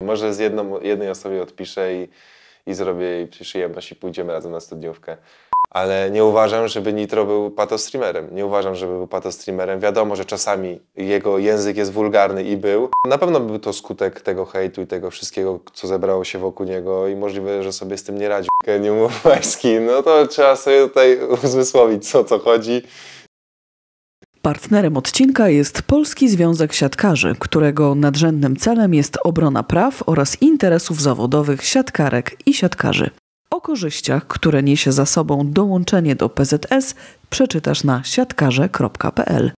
Może z jedną, jednej osobie odpiszę i, i zrobię jej przyjemność i pójdziemy razem na studniówkę. Ale nie uważam, żeby Nitro był patostreamerem. Nie uważam, żeby był patostreamerem. Wiadomo, że czasami jego język jest wulgarny i był. Na pewno był to skutek tego hejtu i tego wszystkiego, co zebrało się wokół niego i możliwe, że sobie z tym nie radził. Genium Łański, no to trzeba sobie tutaj uzmysłowić, co co chodzi Partnerem odcinka jest Polski Związek Siatkarzy, którego nadrzędnym celem jest obrona praw oraz interesów zawodowych siatkarek i siatkarzy. O korzyściach, które niesie za sobą dołączenie do PZS, przeczytasz na siatkarze.pl.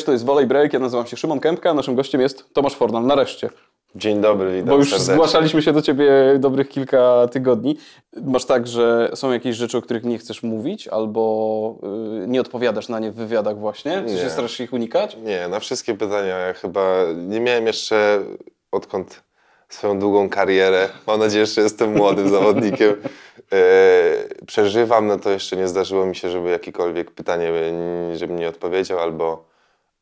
Cześć, to jest Volley Break, ja nazywam się Szymon Kępka, a naszym gościem jest Tomasz Fornal, nareszcie. Dzień dobry, witam Bo już serdecznie. zgłaszaliśmy się do Ciebie dobrych kilka tygodni. Masz tak, że są jakieś rzeczy, o których nie chcesz mówić albo yy, nie odpowiadasz na nie w wywiadach właśnie? Czy się starasz ich unikać? Nie, na wszystkie pytania ja chyba nie miałem jeszcze odkąd swoją długą karierę. Mam nadzieję, że jestem młodym zawodnikiem. Yy, przeżywam, no to jeszcze nie zdarzyło mi się, żeby jakiekolwiek pytanie, żebym nie odpowiedział, albo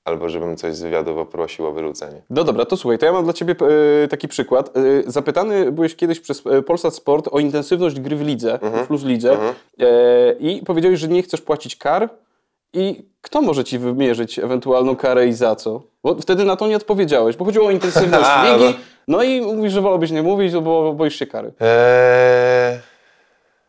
albo żebym coś z wywiadu poprosił o wyrzucenie. No dobra, to słuchaj, to ja mam dla Ciebie e, taki przykład. E, zapytany byłeś kiedyś przez e, Polsat Sport o intensywność gry w lidze, mhm. w plus lidze mhm. i powiedziałeś, że nie chcesz płacić kar i kto może Ci wymierzyć ewentualną karę i za co? Bo wtedy na to nie odpowiedziałeś, bo chodziło o intensywność ligi, no. no i mówisz, że wolałbyś nie mówić, bo boisz się kary. Eee...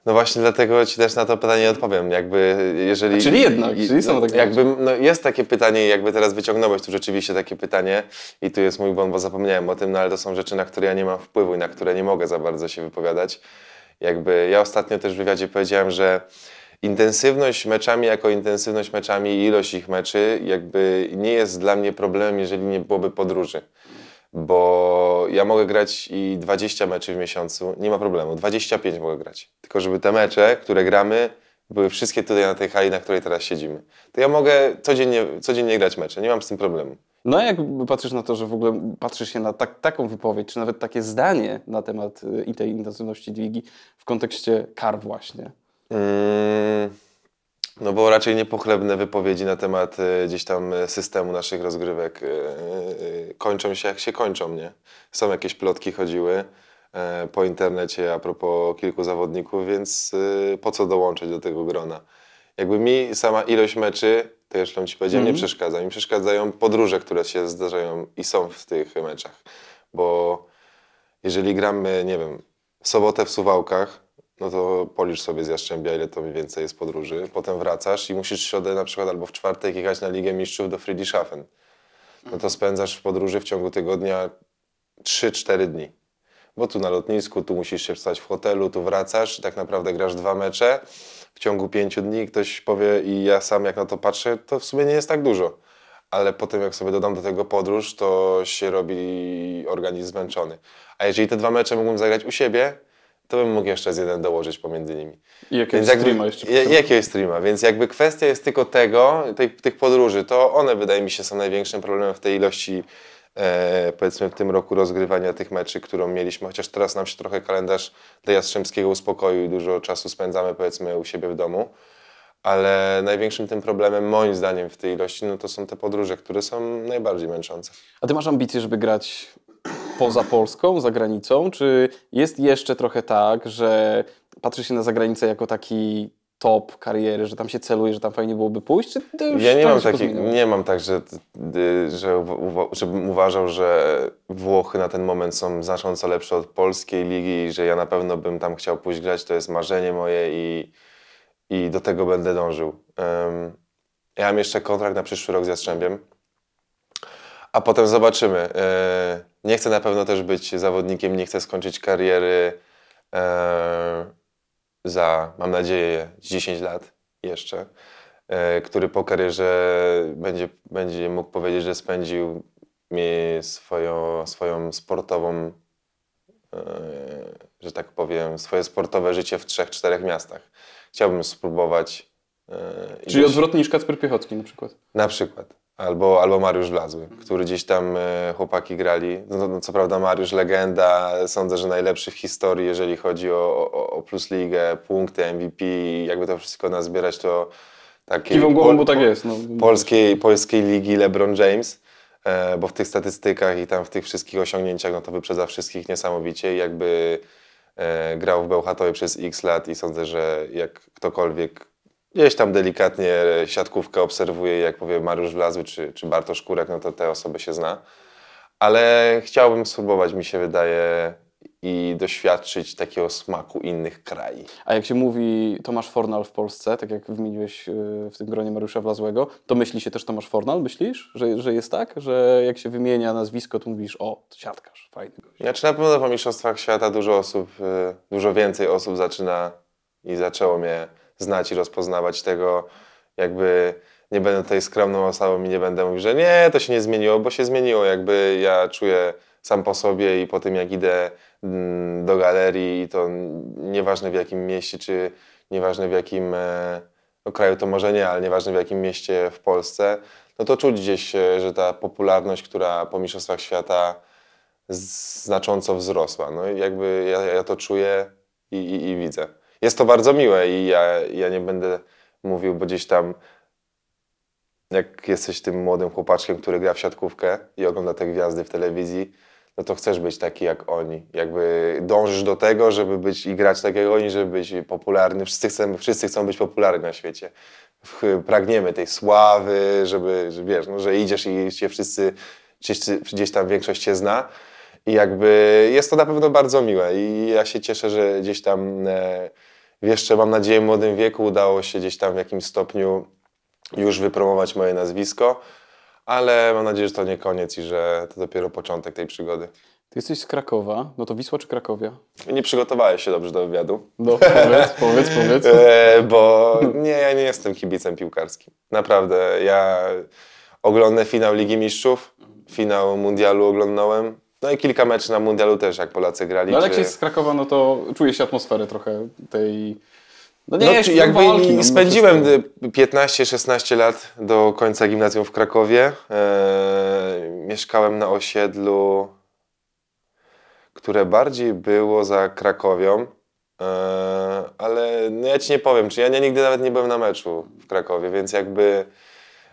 No właśnie dlatego ci też na to pytanie odpowiem. Jakby jeżeli... czyli jednak, i, czyli są takie jakby, no Jest takie pytanie, jakby teraz wyciągnąłeś tu rzeczywiście takie pytanie i tu jest mój błąd, bo zapomniałem o tym, no ale to są rzeczy, na które ja nie mam wpływu i na które nie mogę za bardzo się wypowiadać. Jakby ja ostatnio też w wywiadzie powiedziałem, że intensywność meczami jako intensywność meczami i ilość ich meczy jakby nie jest dla mnie problemem, jeżeli nie byłoby podróży bo ja mogę grać i 20 meczy w miesiącu, nie ma problemu, 25 mogę grać. Tylko żeby te mecze, które gramy, były wszystkie tutaj na tej hali, na której teraz siedzimy. To ja mogę codziennie, codziennie grać mecze, nie mam z tym problemu. No a jak patrzysz na to, że w ogóle patrzysz się na tak, taką wypowiedź, czy nawet takie zdanie na temat y, i tej intensywności dźwigi w kontekście kar właśnie? Mm. No bo raczej niepochlebne wypowiedzi na temat e, gdzieś tam e, systemu naszych rozgrywek e, kończą się jak się kończą, nie? Są jakieś plotki chodziły po internecie a propos kilku zawodników, więc po co dołączyć do tego grona? Jakby mi sama ilość meczy, to jeszcze ci powiedziałem, mm nie mhm. przeszkadza. Mi przeszkadzają podróże, które się zdarzają i są w tych meczach. Bo jeżeli gramy, nie wiem, sobotę w Suwałkach, no to policz sobie z Jaszczębia, ile to mniej więcej jest podróży. Potem wracasz i musisz w środę na przykład albo w czwartek jechać na Ligę Mistrzów do Friedrichshafen. No to spędzasz w podróży w ciągu tygodnia 3-4 dni. Bo tu na lotnisku, tu musisz się wstać w hotelu, tu wracasz, tak naprawdę grasz dwa mecze w ciągu pięciu dni. Ktoś powie i ja sam jak na to patrzę, to w sumie nie jest tak dużo. Ale potem jak sobie dodam do tego podróż, to się robi organizm zmęczony. A jeżeli te dwa mecze mógłbym zagrać u siebie, to bym mógł jeszcze z jeden dołożyć pomiędzy nimi. I jakiegoś Więc streama jeszcze i, Jakiegoś streama, więc jakby kwestia jest tylko tego, tej, tych podróży, to one wydaje mi się są największym problemem w tej ilości e, powiedzmy w tym roku rozgrywania tych meczy, którą mieliśmy, chociaż teraz nam się trochę kalendarz dla Jastrzębskiego uspokoił i dużo czasu spędzamy powiedzmy u siebie w domu, ale największym tym problemem moim zdaniem w tej ilości no to są te podróże, które są najbardziej męczące. A ty masz ambicje, żeby grać poza Polską, za granicą? Czy jest jeszcze trochę tak, że patrzy się na zagranicę jako taki top kariery, że tam się celuje, że tam fajnie byłoby pójść? Czy to już ja nie tak mam, taki, nie mam tak, że, y, że uwa żebym uważał, że Włochy na ten moment są znacząco lepsze od polskiej ligi i że ja na pewno bym tam chciał pójść grać. To jest marzenie moje i, i do tego będę dążył. Um, ja mam jeszcze kontrakt na przyszły rok z Jastrzębiem, a potem zobaczymy. Yy, nie chcę na pewno też być zawodnikiem, nie chcę skończyć kariery e, za, mam nadzieję, 10 lat jeszcze, e, który po karierze będzie, będzie mógł powiedzieć, że spędził mi swoją, swoją sportową, e, że tak powiem, swoje sportowe życie w trzech, czterech miastach. Chciałbym spróbować e, Czyli gdzieś... odwrotnie niż Kacper Piechocki na przykład. Na przykład albo, albo Mariusz Wlazły, który gdzieś tam e, chłopaki grali. No, no, no, co prawda Mariusz legenda, sądzę, że najlepszy w historii, jeżeli chodzi o, o, o Plus Ligę, punkty, MVP, jakby to wszystko nazbierać, to takie. Kiwą głową, bo tak jest. No. Polskiej, polskiej Ligi LeBron James, e, bo w tych statystykach i tam w tych wszystkich osiągnięciach, no to wyprzedza wszystkich niesamowicie i jakby e, grał w Bełchatowie przez x lat i sądzę, że jak ktokolwiek gdzieś tam delikatnie e, siatkówkę obserwuję, jak powie Mariusz Wlazły czy, czy Bartosz Kurek, no to te osoby się zna. Ale chciałbym spróbować, mi się wydaje, i doświadczyć takiego smaku innych krajów. A jak się mówi Tomasz Fornal w Polsce, tak jak wymieniłeś e, w tym gronie Mariusza Wlazłego, to myśli się też Tomasz Fornal, myślisz? Że, że jest tak? Że jak się wymienia nazwisko, to mówisz o, siatkarz, fajny gość. Znaczy na pewno po Mistrzostwach Świata dużo osób, e, dużo więcej osób zaczyna i zaczęło mnie znać i rozpoznawać tego, jakby nie będę tutaj skromną osobą i nie będę mówił, że nie, to się nie zmieniło, bo się zmieniło. Jakby ja czuję sam po sobie i po tym, jak idę mm, do galerii, i to nieważne w jakim mieście, czy nieważne w jakim e, no, kraju, to może nie, ale nieważne w jakim mieście w Polsce, no to czuć gdzieś, e, że ta popularność, która po Mistrzostwach Świata znacząco wzrosła. No jakby ja, ja to czuję i, i, i widzę jest to bardzo miłe i ja, ja nie będę mówił, bo gdzieś tam jak jesteś tym młodym chłopaczkiem, który gra w siatkówkę i ogląda te gwiazdy w telewizji, no to chcesz być taki jak oni. Jakby dążysz do tego, żeby być i grać tak jak oni, żeby być popularny. Wszyscy, chcemy, wszyscy chcą być popularni na świecie. Pragniemy tej sławy, żeby, że wiesz, no, że idziesz i się wszyscy, gdzieś, tam większość cię zna. I jakby jest to na pewno bardzo miłe i ja się cieszę, że gdzieś tam w e, jeszcze, mam nadzieję, młodym wieku udało się gdzieś tam w jakimś stopniu już wypromować moje nazwisko, ale mam nadzieję, że to nie koniec i że to dopiero początek tej przygody. Ty jesteś z Krakowa, no to Wisła czy Krakowia? Nie przygotowałeś się dobrze do wywiadu. No, powiedz, powiedz, powiedz. E, bo nie, ja nie jestem kibicem piłkarskim. Naprawdę, ja oglądam finał Ligi Mistrzów, finał Mundialu oglądałem, no i kilka meczów na mundialu też, jak Polacy grali. No ale jak się z Krakowa, no to czuje się atmosferę trochę tej... No nie, no, jakby walki, no, spędziłem 15-16 lat do końca gimnazjum w Krakowie. Eee, mieszkałem na osiedlu, które bardziej było za Krakowią. Eee, ale no ja ci nie powiem, czy ja nie, nigdy nawet nie byłem na meczu w Krakowie, więc jakby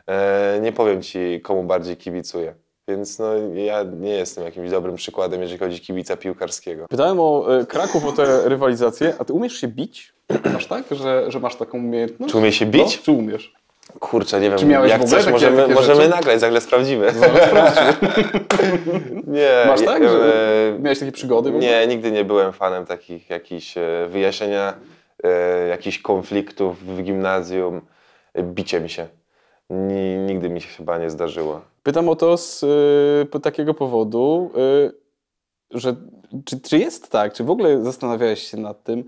eee, nie powiem ci, komu bardziej kibicuję. Więc no, ja nie jestem jakimś dobrym przykładem, jeżeli chodzi o kibica piłkarskiego. Pytałem o y, Kraków, o te rywalizacje. A ty umiesz się bić? Masz tak, że, że masz taką umiejętność? Czy umiesz się no, bić? No, czy umiesz? Kurczę, nie wiem, Czy miałeś jak coś takie, możemy, takie możemy nagrać, zagle sprawdzimy. No, no, nie, Masz tak? e, miałeś takie przygody? Nie, nigdy nie byłem fanem takich jakichś e, wyjaśnienia, e, jakichś konfliktów w gimnazjum, e, biciem się. nigdy mi się chyba nie zdarzyło. Pytam o to z y, takiego powodu, y, że czy, czy, jest tak, czy w ogóle zastanawiałeś się nad tym,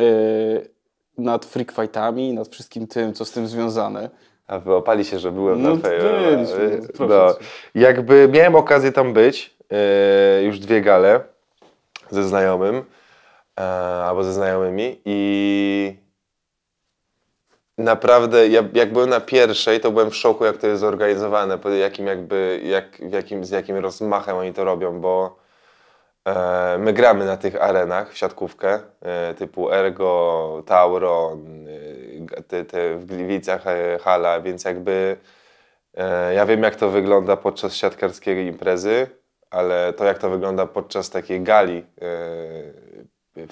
y, nad freakfightami, nad wszystkim tym, co z tym związane? A wyopali się, że byłem no, na feju. E, e, no, no, jakby miałem okazję tam być, e, już dwie gale ze znajomym, albo ze znajomymi i naprawdę, ja, jak byłem na pierwszej, to byłem w szoku, jak to jest zorganizowane, po jakim jakby, jak, jakim, z jakim rozmachem oni to robią, bo e, my gramy na tych arenach w siatkówkę, e, typu Ergo, Tauro, e, te, te w Gliwicach e, hala, więc jakby e, ja wiem, jak to wygląda podczas siatkarskiej imprezy, ale to, jak to wygląda podczas takiej gali e,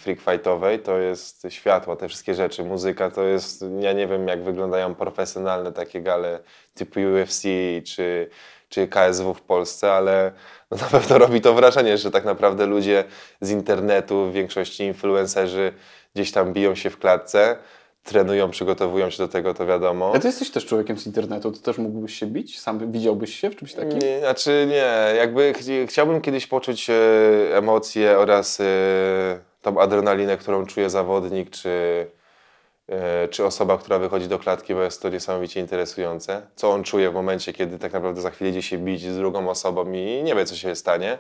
freak fightowej to jest światło, te wszystkie rzeczy, muzyka to jest, ja nie wiem jak wyglądają profesjonalne takie gale typu UFC czy, czy KSW w Polsce, ale no na pewno robi to wrażenie, że tak naprawdę ludzie z internetu, w większości influencerzy gdzieś tam biją się w klatce, trenują, przygotowują się do tego, to wiadomo. A ty jesteś też człowiekiem z internetu, ty też mógłbyś się bić? Sam widziałbyś się w czymś takim? Nie, znaczy nie, jakby ch chciałbym kiedyś poczuć e, emocje oraz e, tą adrenalinę, którą czuje zawodnik, czy, e, czy osoba, która wychodzi do klatki, bo jest to niesamowicie interesujące. Co on czuje w momencie, kiedy tak naprawdę za chwilę idzie się bić z drugą osobą i nie wie, co się stanie.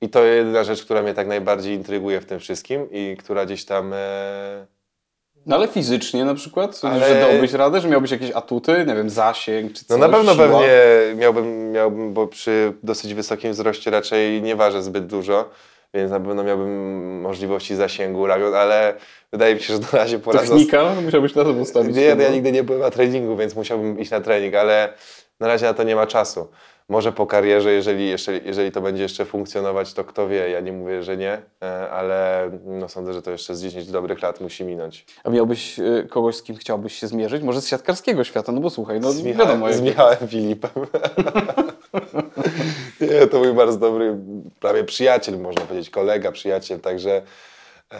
I to jedna rzecz, która mnie tak najbardziej intryguje w tym wszystkim i która gdzieś tam... E, no ale fizycznie na przykład? Sądzisz, ale... że dałbyś radę, że miałbyś jakieś atuty, nie wiem, zasięg czy no coś? No na pewno siła? pewnie miałbym, miałbym, bo przy dosyć wysokim wzroście raczej nie ważę zbyt dużo więc na pewno miałbym możliwości zasięgu ale wydaje mi się, że na razie po raz Technika? Osta- no, musiałbyś na to postawić. Nie, no ja nigdy nie byłem na treningu, więc musiałbym iść na trening, ale na razie na to nie ma czasu. Może po karierze, jeżeli, jeżeli to będzie jeszcze funkcjonować, to kto wie, ja nie mówię, że nie, e, ale no sądzę, że to jeszcze z 10 dobrych lat musi minąć. A miałbyś e, kogoś, z kim chciałbyś się zmierzyć? Może z siatkarskiego świata, no bo słuchaj, no z Michałem, wiadomo. Z Michałem Filipem. nie, to mój bardzo dobry prawie przyjaciel, można powiedzieć, kolega, przyjaciel, także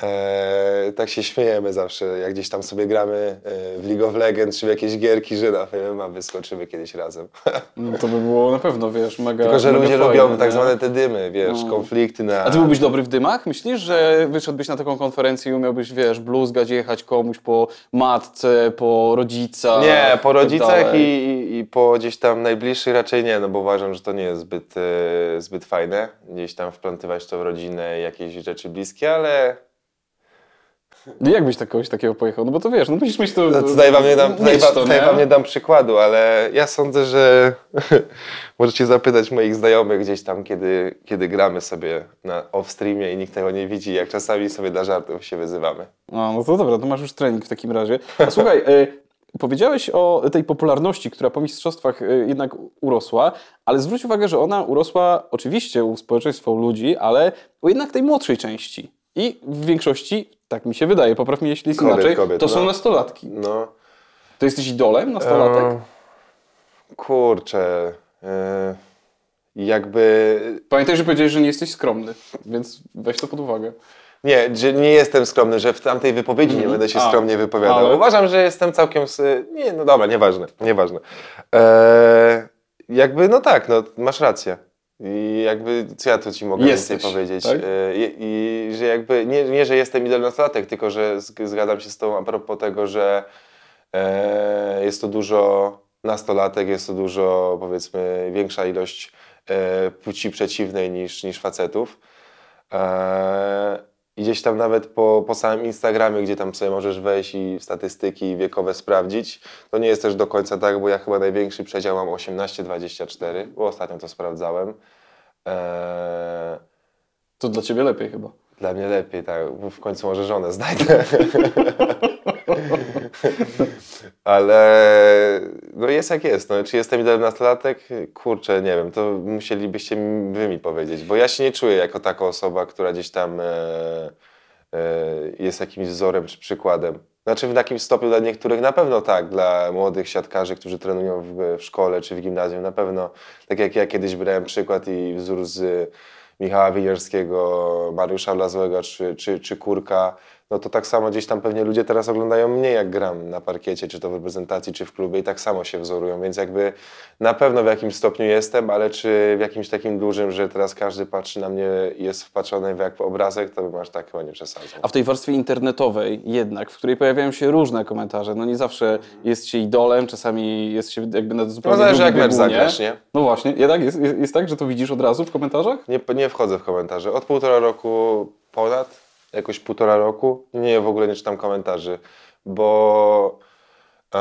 Eee, tak się śmiejemy zawsze, jak gdzieś tam sobie gramy e, w League of Legends czy w jakieś gierki, że na MMA wyskoczymy kiedyś razem. No to by było na pewno, wiesz, mega Tylko, że mega ludzie fajne, lubią nie? tak zwane te dymy, wiesz, no. konflikty na... A ty byłbyś dobry w dymach? Myślisz, że wyszedłbyś na taką konferencję i umiałbyś, wiesz, bluzgać, jechać komuś po matce, po rodzicach? Nie, po tak rodzicach i, i, i, po gdzieś tam najbliższych raczej nie, no bo uważam, że to nie jest zbyt, e, zbyt fajne, gdzieś tam wplątywać to w rodzinę jakieś rzeczy bliskie, ale no jak byś tak kogoś takiego pojechał? No bo to wiesz, no musisz mieć to... No, tutaj wam nie dam, to, wam nie dam przykładu, ale ja sądzę, że możecie zapytać moich znajomych gdzieś tam, kiedy, kiedy gramy sobie na off-streamie i nikt tego nie widzi, jak czasami sobie dla żartów się wyzywamy. No, no to dobra, to masz już trening w takim razie. A słuchaj, e, Powiedziałeś o tej popularności, która po mistrzostwach e, jednak urosła, ale zwróć uwagę, że ona urosła oczywiście u społeczeństwa, u ludzi, ale u jednak tej młodszej części. I w większości tak mi się wydaje, popraw mnie jeśli jest kobiet, inaczej. Kobiet, to no. są nastolatki. No. To jesteś idolem nastolatek? Um, kurczę. E, jakby... Pamiętaj, że powiedziałeś, że nie jesteś skromny, więc weź to pod uwagę. Nie, że nie jestem skromny, że w tamtej wypowiedzi nie mhm. będę się A, skromnie wypowiadał. Ale... Uważam, że jestem całkiem... Nie, no dobra, nieważne, nieważne. Eee, jakby, no tak, no, masz rację. I jakby, co ja tu ci mogę Jesteś, więcej powiedzieć? Tak? E, I, I, że jakby, nie, nie, że jestem idealnostlatek, tylko że zgadzam się z tą a propos tego, że e, jest to dużo nastolatek, jest to dużo, powiedzmy, większa ilość e, płci przeciwnej niż, niż facetów. E, i gdzieś tam nawet po, po samym Instagramie, gdzie tam sobie możesz wejść i statystyki wiekowe sprawdzić, to nie jest też do końca tak, bo ja chyba największy przedział mam 18-24, bo ostatnio to sprawdzałem. Eee... To dla Ciebie lepiej chyba. Dla mnie lepiej, tak. W końcu może żonę znajdę. Ale no jest jak jest. No, czy jestem 11-latek? Kurczę, nie wiem. To musielibyście wy mi powiedzieć, bo ja się nie czuję jako taka osoba, która gdzieś tam e, e, jest jakimś wzorem czy przykładem. Znaczy w takim stopniu dla niektórych na pewno tak, dla młodych siatkarzy, którzy trenują w, w szkole czy w gimnazjum na pewno. Tak jak ja kiedyś brałem przykład i wzór z Michała Wilierskiego Mariusza Blazłego czy, czy, czy Kurka, no to tak samo gdzieś tam pewnie ludzie teraz oglądają mnie, jak gram na parkiecie, czy to w reprezentacji, czy w klubie i tak samo się wzorują, więc jakby na pewno w jakimś stopniu jestem, ale czy w jakimś takim dużym, że teraz każdy patrzy na mnie jest wpatrzony w jak obrazek, to bym aż tak chyba nie przesadzał. A w tej warstwie internetowej jednak, w której pojawiają się różne komentarze, no nie zawsze jest się idolem, czasami jest się jakby na zupełnie No zależy jak mecz zagrasz, nie? No właśnie, jednak jest, jest, jest tak, że to widzisz od razu w komentarzach? Nie, nie wchodzę w komentarze. Od półtora roku ponad jakoś półtora roku, nie w ogóle nie czytam komentarzy, bo e,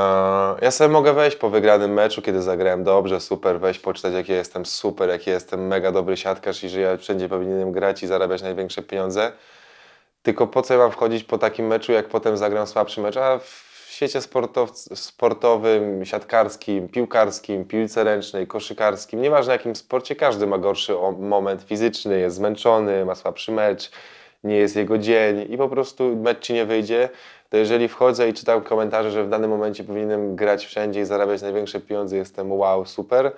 ja sobie mogę wejść po wygranym meczu, kiedy zagrałem dobrze, super, wejść poczytać, jaki ja jestem super, jaki jestem mega dobry siatkarz i że ja wszędzie powinienem grać i zarabiać największe pieniądze. Tylko po co ja mam wchodzić po takim meczu, jak potem zagram słabszy mecz? A w świecie sportowym, siatkarskim, piłkarskim, piłce ręcznej, koszykarskim, nieważne jakim sporcie, każdy ma gorszy moment fizyczny, jest zmęczony, ma słabszy mecz, nie jest jego dzień i po prostu mecz ci nie wyjdzie, to jeżeli wchodzę i czytam komentarze, że w danym momencie powinienem grać wszędzie i zarabiać największe pieniądze, jestem wow, super,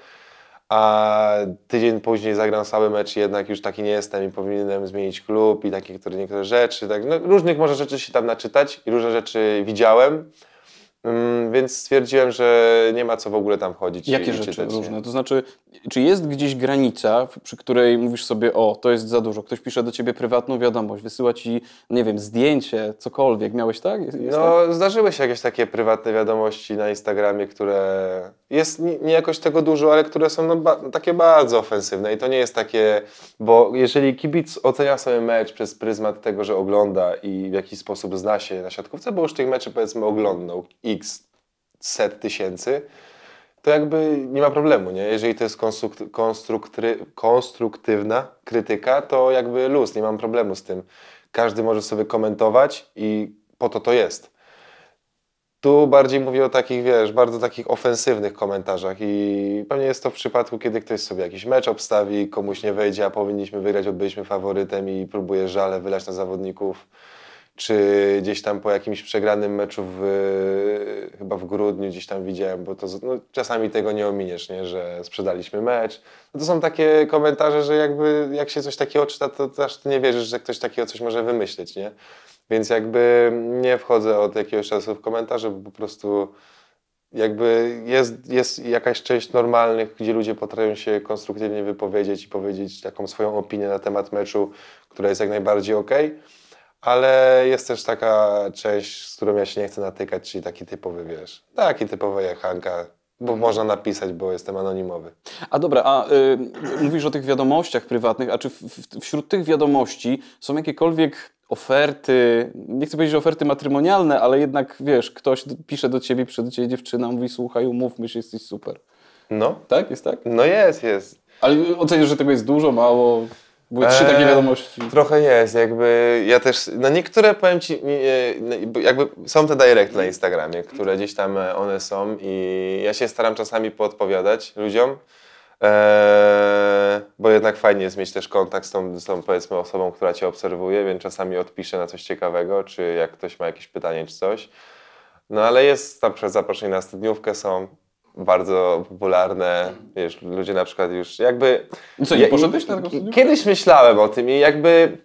a tydzień później zagram cały mecz i jednak już taki nie jestem i powinienem zmienić klub i takie które, niektóre rzeczy, tak, no, różnych może rzeczy się tam naczytać i różne rzeczy widziałem, Mm, więc stwierdziłem, że nie ma co w ogóle tam chodzić. Jakie rzeczy czytać, różne? Nie? To znaczy, czy jest gdzieś granica, przy której mówisz sobie, o, to jest za dużo, ktoś pisze do ciebie prywatną wiadomość, wysyła ci, nie wiem, zdjęcie, cokolwiek. Miałeś tak? Jest, jest no, tak? zdarzyły się jakieś takie prywatne wiadomości na Instagramie, które jest nie jakoś tego dużo, ale które są no, ba takie bardzo ofensywne i to nie jest takie, bo jeżeli kibic ocenia sobie mecz przez pryzmat tego, że ogląda i w jakiś sposób zna się na siatkówce, bo już tych meczy powiedzmy oglądnął i x set tysięcy, to jakby nie ma problemu, nie? Jeżeli to jest konstruktywna krytyka, to jakby luz, nie mam problemu z tym. Każdy może sobie komentować i po to to jest. Tu bardziej mówię o takich, wiesz, bardzo takich ofensywnych komentarzach i pewnie jest to w przypadku, kiedy ktoś sobie jakiś mecz obstawi, komuś nie wejdzie, a powinniśmy wygrać, bo byliśmy faworytem i próbuje żale wylać na zawodników czy gdzieś tam po jakimś przegranym meczu w, chyba w grudniu gdzieś tam widziałem, bo to no, czasami tego nie ominiesz, nie? że sprzedaliśmy mecz. No to są takie komentarze, że jakby jak się coś takiego czyta, to, to aż ty nie wierzysz, że ktoś takiego coś może wymyślić, nie? Więc jakby nie wchodzę od jakiegoś czasu w komentarze, bo po prostu jakby jest, jest jakaś część normalnych, gdzie ludzie potrafią się konstruktywnie wypowiedzieć i powiedzieć taką swoją opinię na temat meczu, która jest jak najbardziej okej. Okay ale jest też taka część, z którą ja się nie chcę natykać, czyli taki typowy, wiesz, taki typowy typowa Hanka, bo można napisać, bo jestem anonimowy. A dobra, a y, mówisz o tych wiadomościach prywatnych, a czy w, w, wśród tych wiadomości są jakiekolwiek oferty, nie chcę powiedzieć oferty matrymonialne, ale jednak wiesz, ktoś pisze do ciebie, przed ciebie dziewczyna, mówi słuchaj, umówmy się, jesteś super. No. Tak, jest tak? No jest, jest. Ale oceniasz, że tego jest dużo, mało? Były trzy takie e, wiadomości. trochę jest, jakby ja też, na no niektóre powiem Ci, e, no, jakby są te direct na Instagramie, które gdzieś tam e, one są i ja się staram czasami podpowiadać ludziom, eee, bo jednak fajnie jest mieć też kontakt z tą, z tą powiedzmy osobą, która Cię obserwuje, więc czasami odpiszę na coś ciekawego, czy jak ktoś ma jakieś pytanie czy coś. No ale jest tam przez zaproszenie na studniówkę są, bardzo popularne, wiesz, ludzie na przykład już jakby... No co, nie poszedłeś na tego Kiedyś myślałem o tym i jakby...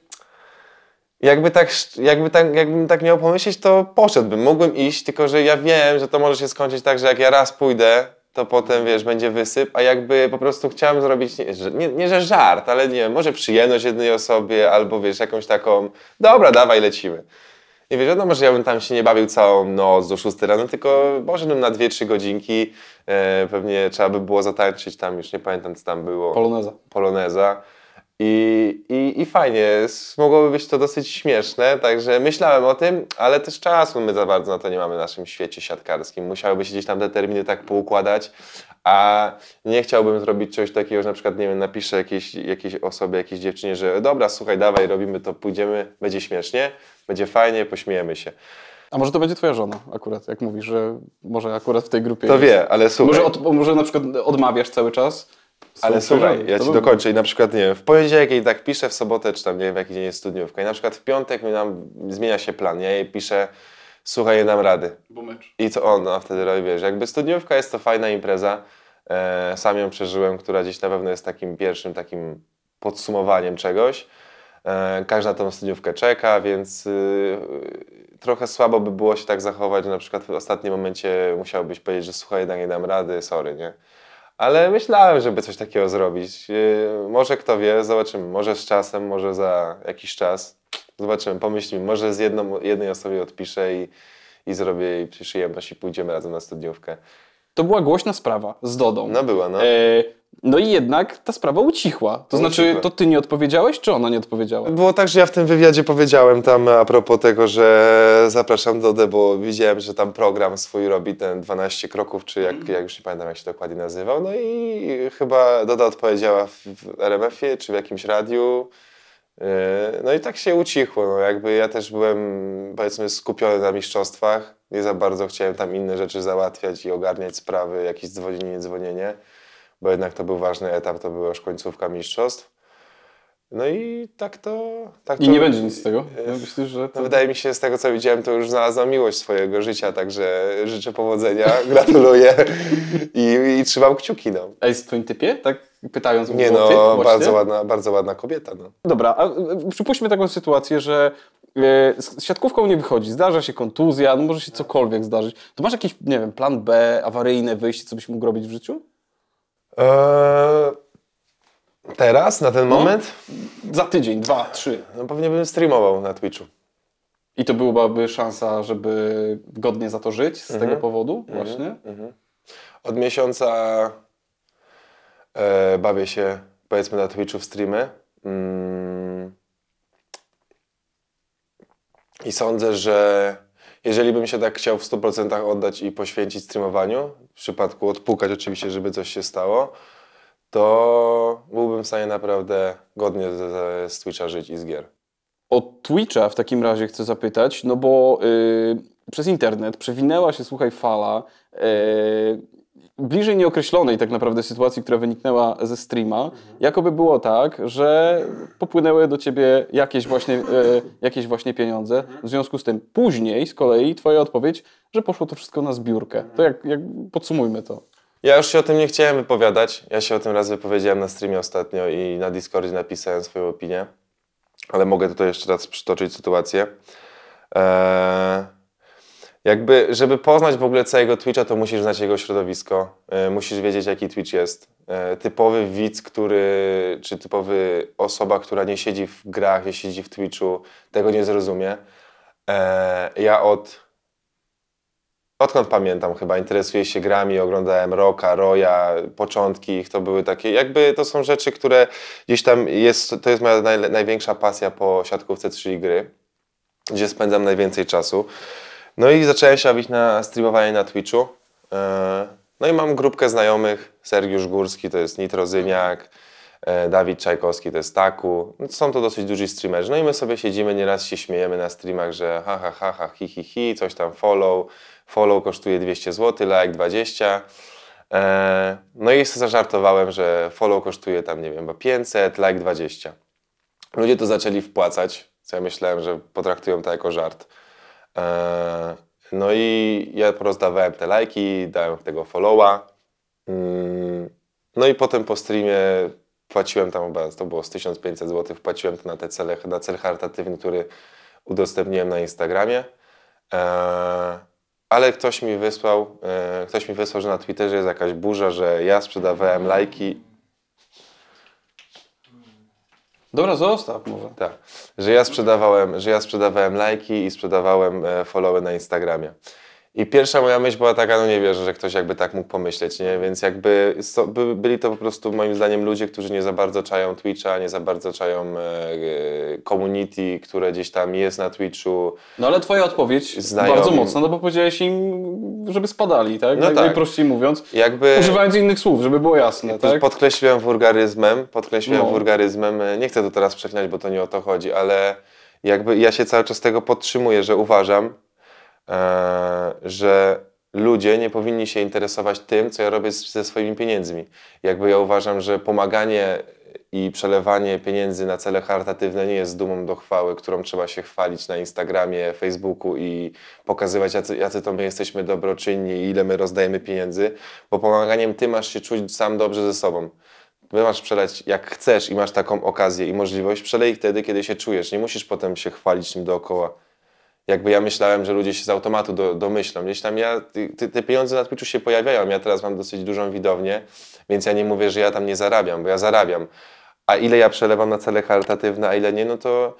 Jakby tak, jakby tak, jakbym tak miał pomyśleć, to poszedłbym. Mógłbym iść, tylko że ja wiem, że to może się skończyć tak, że jak ja raz pójdę, to potem, mhm. wiesz, będzie wysyp, a jakby po prostu chciałem zrobić, nie, nie, nie że żart, ale nie wiem, może przyjemność jednej osobie, albo wiesz, jakąś taką, dobra, dawaj, lecimy. I wiesz, wiadomo, że ja bym tam się nie bawił całą noc do 6 rano, tylko bym na 2-3 godzinki. E, pewnie trzeba by było zatańczyć tam, już nie pamiętam co tam było. Poloneza. Poloneza. I, i, I fajnie, mogłoby być to dosyć śmieszne, także myślałem o tym, ale też czasu my za bardzo na to nie mamy w naszym świecie siatkarskim. Musiałyby się gdzieś tam te terminy tak poukładać, a nie chciałbym zrobić czegoś takiego, że na przykład, nie wiem, napiszę jakiejś, jakiejś osobie, jakiejś dziewczynie, że dobra, słuchaj, dawaj, robimy to, pójdziemy, będzie śmiesznie, będzie fajnie, pośmiejemy się. A może to będzie twoja żona akurat, jak mówisz, że może akurat w tej grupie. To jest. wie, ale słuchaj. Może, od, może na przykład odmawiasz cały czas ale słuchaj, ja ci dokończę i na przykład, nie wiem, w poniedziałek jej tak piszę, w sobotę czy tam, nie wiem, w jaki dzień jest studniówka i na przykład w piątek mi nam zmienia się plan, ja jej piszę, słuchaj, nie dam rady. Bo mecz. I to on, a wtedy robi, wiesz, jakby studniówka jest to fajna impreza, e, sam ją przeżyłem, która gdzieś na pewno jest takim pierwszym takim podsumowaniem czegoś, e, tą studniówkę czeka, więc y, trochę słabo by było się tak zachować, że na przykład w ostatnim momencie musiałbyś powiedzieć, że słuchaj, jednak nie dam rady, sorry, nie? Ale myślałem, żeby coś takiego zrobić. Y, może kto wie, zobaczymy. Może z czasem, może za jakiś czas. Zobaczymy, pomyślimy. Może z jedną, jednej osobie odpiszę i, i zrobię jej przyjemność i pójdziemy razem na studniówkę. To była głośna sprawa z Dodą. No była, no. E no i jednak ta sprawa ucichła. To, no znaczy, to ty nie odpowiedziałeś, czy ona nie odpowiedziała? Było tak, że ja w tym wywiadzie powiedziałem tam a propos tego, że zapraszam Dodę, bo widziałem, że tam program swój robi, ten 12 kroków, czy jak, mhm. jak już nie pamiętam, jak się dokładnie nazywał. No i chyba Doda odpowiedziała w, w RMF-ie, czy w jakimś radiu. Yy, no i tak się ucichło. No, jakby ja też byłem, powiedzmy, skupiony na mistrzostwach. Nie za bardzo chciałem tam inne rzeczy załatwiać i ogarniać sprawy, jakieś dzwonienie, dzwonienie bo jednak to był ważny etap, to była już końcówka mistrzostw. No i tak to... Tak I to, nie będzie nic z tego? Ja e, no, myślę, że to... no wydaje mi się, z tego co widziałem, to już znalazła miłość swojego życia, także życzę powodzenia, gratuluję I, i, trzymam kciuki. No. A jest w twoim typie? Tak pytając Nie no, ty, bardzo, ładna, bardzo ładna kobieta. No. Dobra, a e, przypuśćmy taką sytuację, że e, z siatkówką nie wychodzi, zdarza się kontuzja, no może się cokolwiek zdarzyć. To masz jakiś, nie wiem, plan B, awaryjne wyjście, co byś mógł robić w życiu? Eee, teraz, na ten no? moment? Za tydzień, dwa, trzy. No pewnie bym streamował na Twitchu. I to byłaby szansa, żeby godnie za to żyć z tego mhm. powodu mhm. właśnie? Mhm. Od miesiąca e, bawię się, powiedzmy, na Twitchu w streamy. Mm. I sądzę, że jeżeli bym się tak chciał w 100% oddać i poświęcić streamowaniu, w przypadku odpukać oczywiście, żeby coś się stało, to byłbym w stanie naprawdę godnie z, z Twitcha żyć i z gier. Od Twitcha w takim razie chcę zapytać, no bo yy, przez internet przewinęła się, słuchaj, fala. Yy bliżej nieokreślonej tak naprawdę sytuacji, która wyniknęła ze streama, jakoby było tak, że popłynęły do ciebie jakieś właśnie, e, jakieś właśnie pieniądze. W związku z tym później z kolei twoja odpowiedź, że poszło to wszystko na zbiórkę. To jak, jak podsumujmy to. Ja już się o tym nie chciałem wypowiadać. Ja się o tym raz wypowiedziałem na streamie ostatnio i na Discordzie napisałem swoją opinię. Ale mogę tutaj jeszcze raz przytoczyć sytuację. Eee jakby, żeby poznać w ogóle całego Twitcha, to musisz znać jego środowisko, e, musisz wiedzieć, jaki Twitch jest. E, typowy widz, który, czy typowy osoba, która nie siedzi w grach, nie siedzi w Twitchu, tego nie zrozumie. E, ja od, odkąd pamiętam chyba, interesuję się grami, oglądałem Roka, Roya, początki ich, to były takie, jakby to są rzeczy, które gdzieś tam jest, to jest moja naj, największa pasja po siatkówce, czyli gry, gdzie spędzam najwięcej czasu. No i zacząłem się bawić na streamowanie na Twitchu. E, no i mam grupkę znajomych, Sergiusz Górski to jest Nitrozyniak, e, Dawid Czajkowski to jest Taku. No, są to dosyć duży streamerzy. No i my sobie siedzimy, nieraz się śmiejemy na streamach, że ha, ha, ha, ha, hi, hi, hi, coś tam follow. Follow kosztuje 200 zł, like 20. E, no i zażartowałem, że follow kosztuje tam, nie wiem, 500, like 20. Ludzie to zaczęli wpłacać, co ja myślałem, że potraktują to jako żart. E, no i ja rozdawałem te lajki, dałem tego followa. Mm, no i potem po streamie płaciłem tam chyba, to było z 1500 zł, wpłaciłem to na, te cele, na cel charytatywny, który udostępniłem na Instagramie. E, ale ktoś mi wysłał, e, ktoś mi wysłał, że na Twitterze jest jakaś burza, że ja sprzedawałem lajki Dobra, zostaw może. Tak. Że ja sprzedawałem, że ja sprzedawałem lajki i sprzedawałem e, followy na Instagramie. I pierwsza moja myśl była taka, no nie wierzę, że ktoś jakby tak mógł pomyśleć, nie? Więc jakby so, by, byli to po prostu moim zdaniem ludzie, którzy nie za bardzo czają Twitcha, nie za bardzo czają e, e community, które gdzieś tam jest na Twitchu. No ale twoja odpowiedź znajomi. bardzo mocna, no bo powiedziałeś im, żeby spadali, tak? No tak. Najprościej mówiąc, jakby, używając innych słów, żeby było jasne, tak? Podkreśliłem wulgaryzmem, podkreśliłem no. wulgaryzmem, e, nie chcę to teraz przeklać, bo to nie o to chodzi, ale jakby ja się cały czas tego podtrzymuję, że uważam, E, że ludzie nie powinni się interesować tym, co ja robię ze swoimi pieniędzmi. Jakby ja uważam, że pomaganie i przelewanie pieniędzy na cele charytatywne nie jest dumą do chwały, którą trzeba się chwalić na Instagramie, Facebooku i pokazywać, jacy, jacy to my jesteśmy dobroczynni i ile my rozdajemy pieniędzy, bo pomaganiem ty masz się czuć sam dobrze ze sobą. Ty masz przelać jak chcesz i masz taką okazję i możliwość, przelej wtedy, kiedy się czujesz. Nie musisz potem się chwalić tym dookoła jakby ja myślałem, że ludzie się z automatu do, domyślą. Gdzieś tam ja, te, te, pieniądze na Twitchu się pojawiają. Ja teraz mam dosyć dużą widownię, więc ja nie mówię, że ja tam nie zarabiam, bo ja zarabiam. A ile ja przelewam na cele charytatywne, a ile nie, no to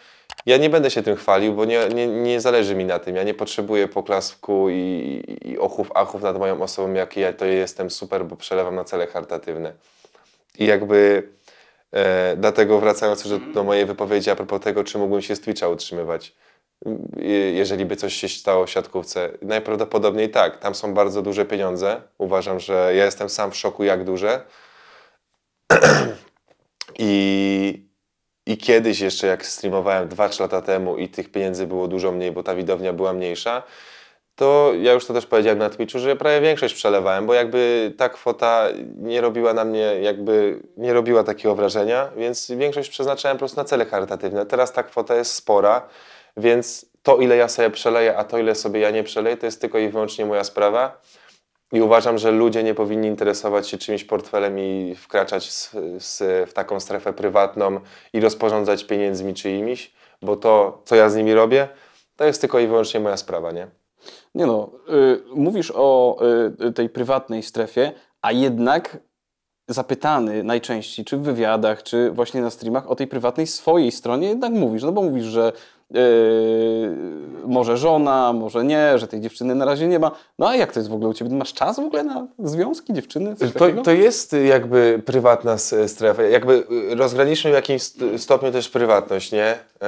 ja nie będę się tym chwalił, bo nie, nie, nie zależy mi na tym. Ja nie potrzebuję poklasku i, i ochów, achów nad moją osobą, jak ja to jestem super, bo przelewam na cele charytatywne. I jakby e, dlatego wracając do mojej wypowiedzi a propos tego, czy mógłbym się z Twitcha utrzymywać jeżeli by coś się stało w siatkówce? Najprawdopodobniej tak. Tam są bardzo duże pieniądze. Uważam, że ja jestem sam w szoku, jak duże. I, I kiedyś jeszcze, jak streamowałem 2-3 lata temu i tych pieniędzy było dużo mniej, bo ta widownia była mniejsza, to ja już to też powiedziałem na Twitchu, że prawie większość przelewałem, bo jakby ta kwota nie robiła na mnie, jakby nie robiła takiego wrażenia, więc większość przeznaczałem po prostu na cele charytatywne. Teraz ta kwota jest spora więc to, ile ja sobie przeleję, a to, ile sobie ja nie przeleję, to jest tylko i wyłącznie moja sprawa. I uważam, że ludzie nie powinni interesować się czymś portfelem i wkraczać w, w, w taką strefę prywatną i rozporządzać pieniędzmi czyimiś, bo to, co ja z nimi robię, to jest tylko i wyłącznie moja sprawa, nie? Nie no, y, mówisz o y, tej prywatnej strefie, a jednak zapytany najczęściej, czy w wywiadach, czy właśnie na streamach o tej prywatnej swojej stronie jednak mówisz, no bo mówisz, że Yy, może żona, może nie, że tej dziewczyny na razie nie ma. No a jak to jest w ogóle u Ciebie? Masz czas w ogóle na związki, dziewczyny? To, to, jest jakby prywatna strefa. Jakby rozgraniczmy w jakimś stopniu też prywatność, nie? Yy,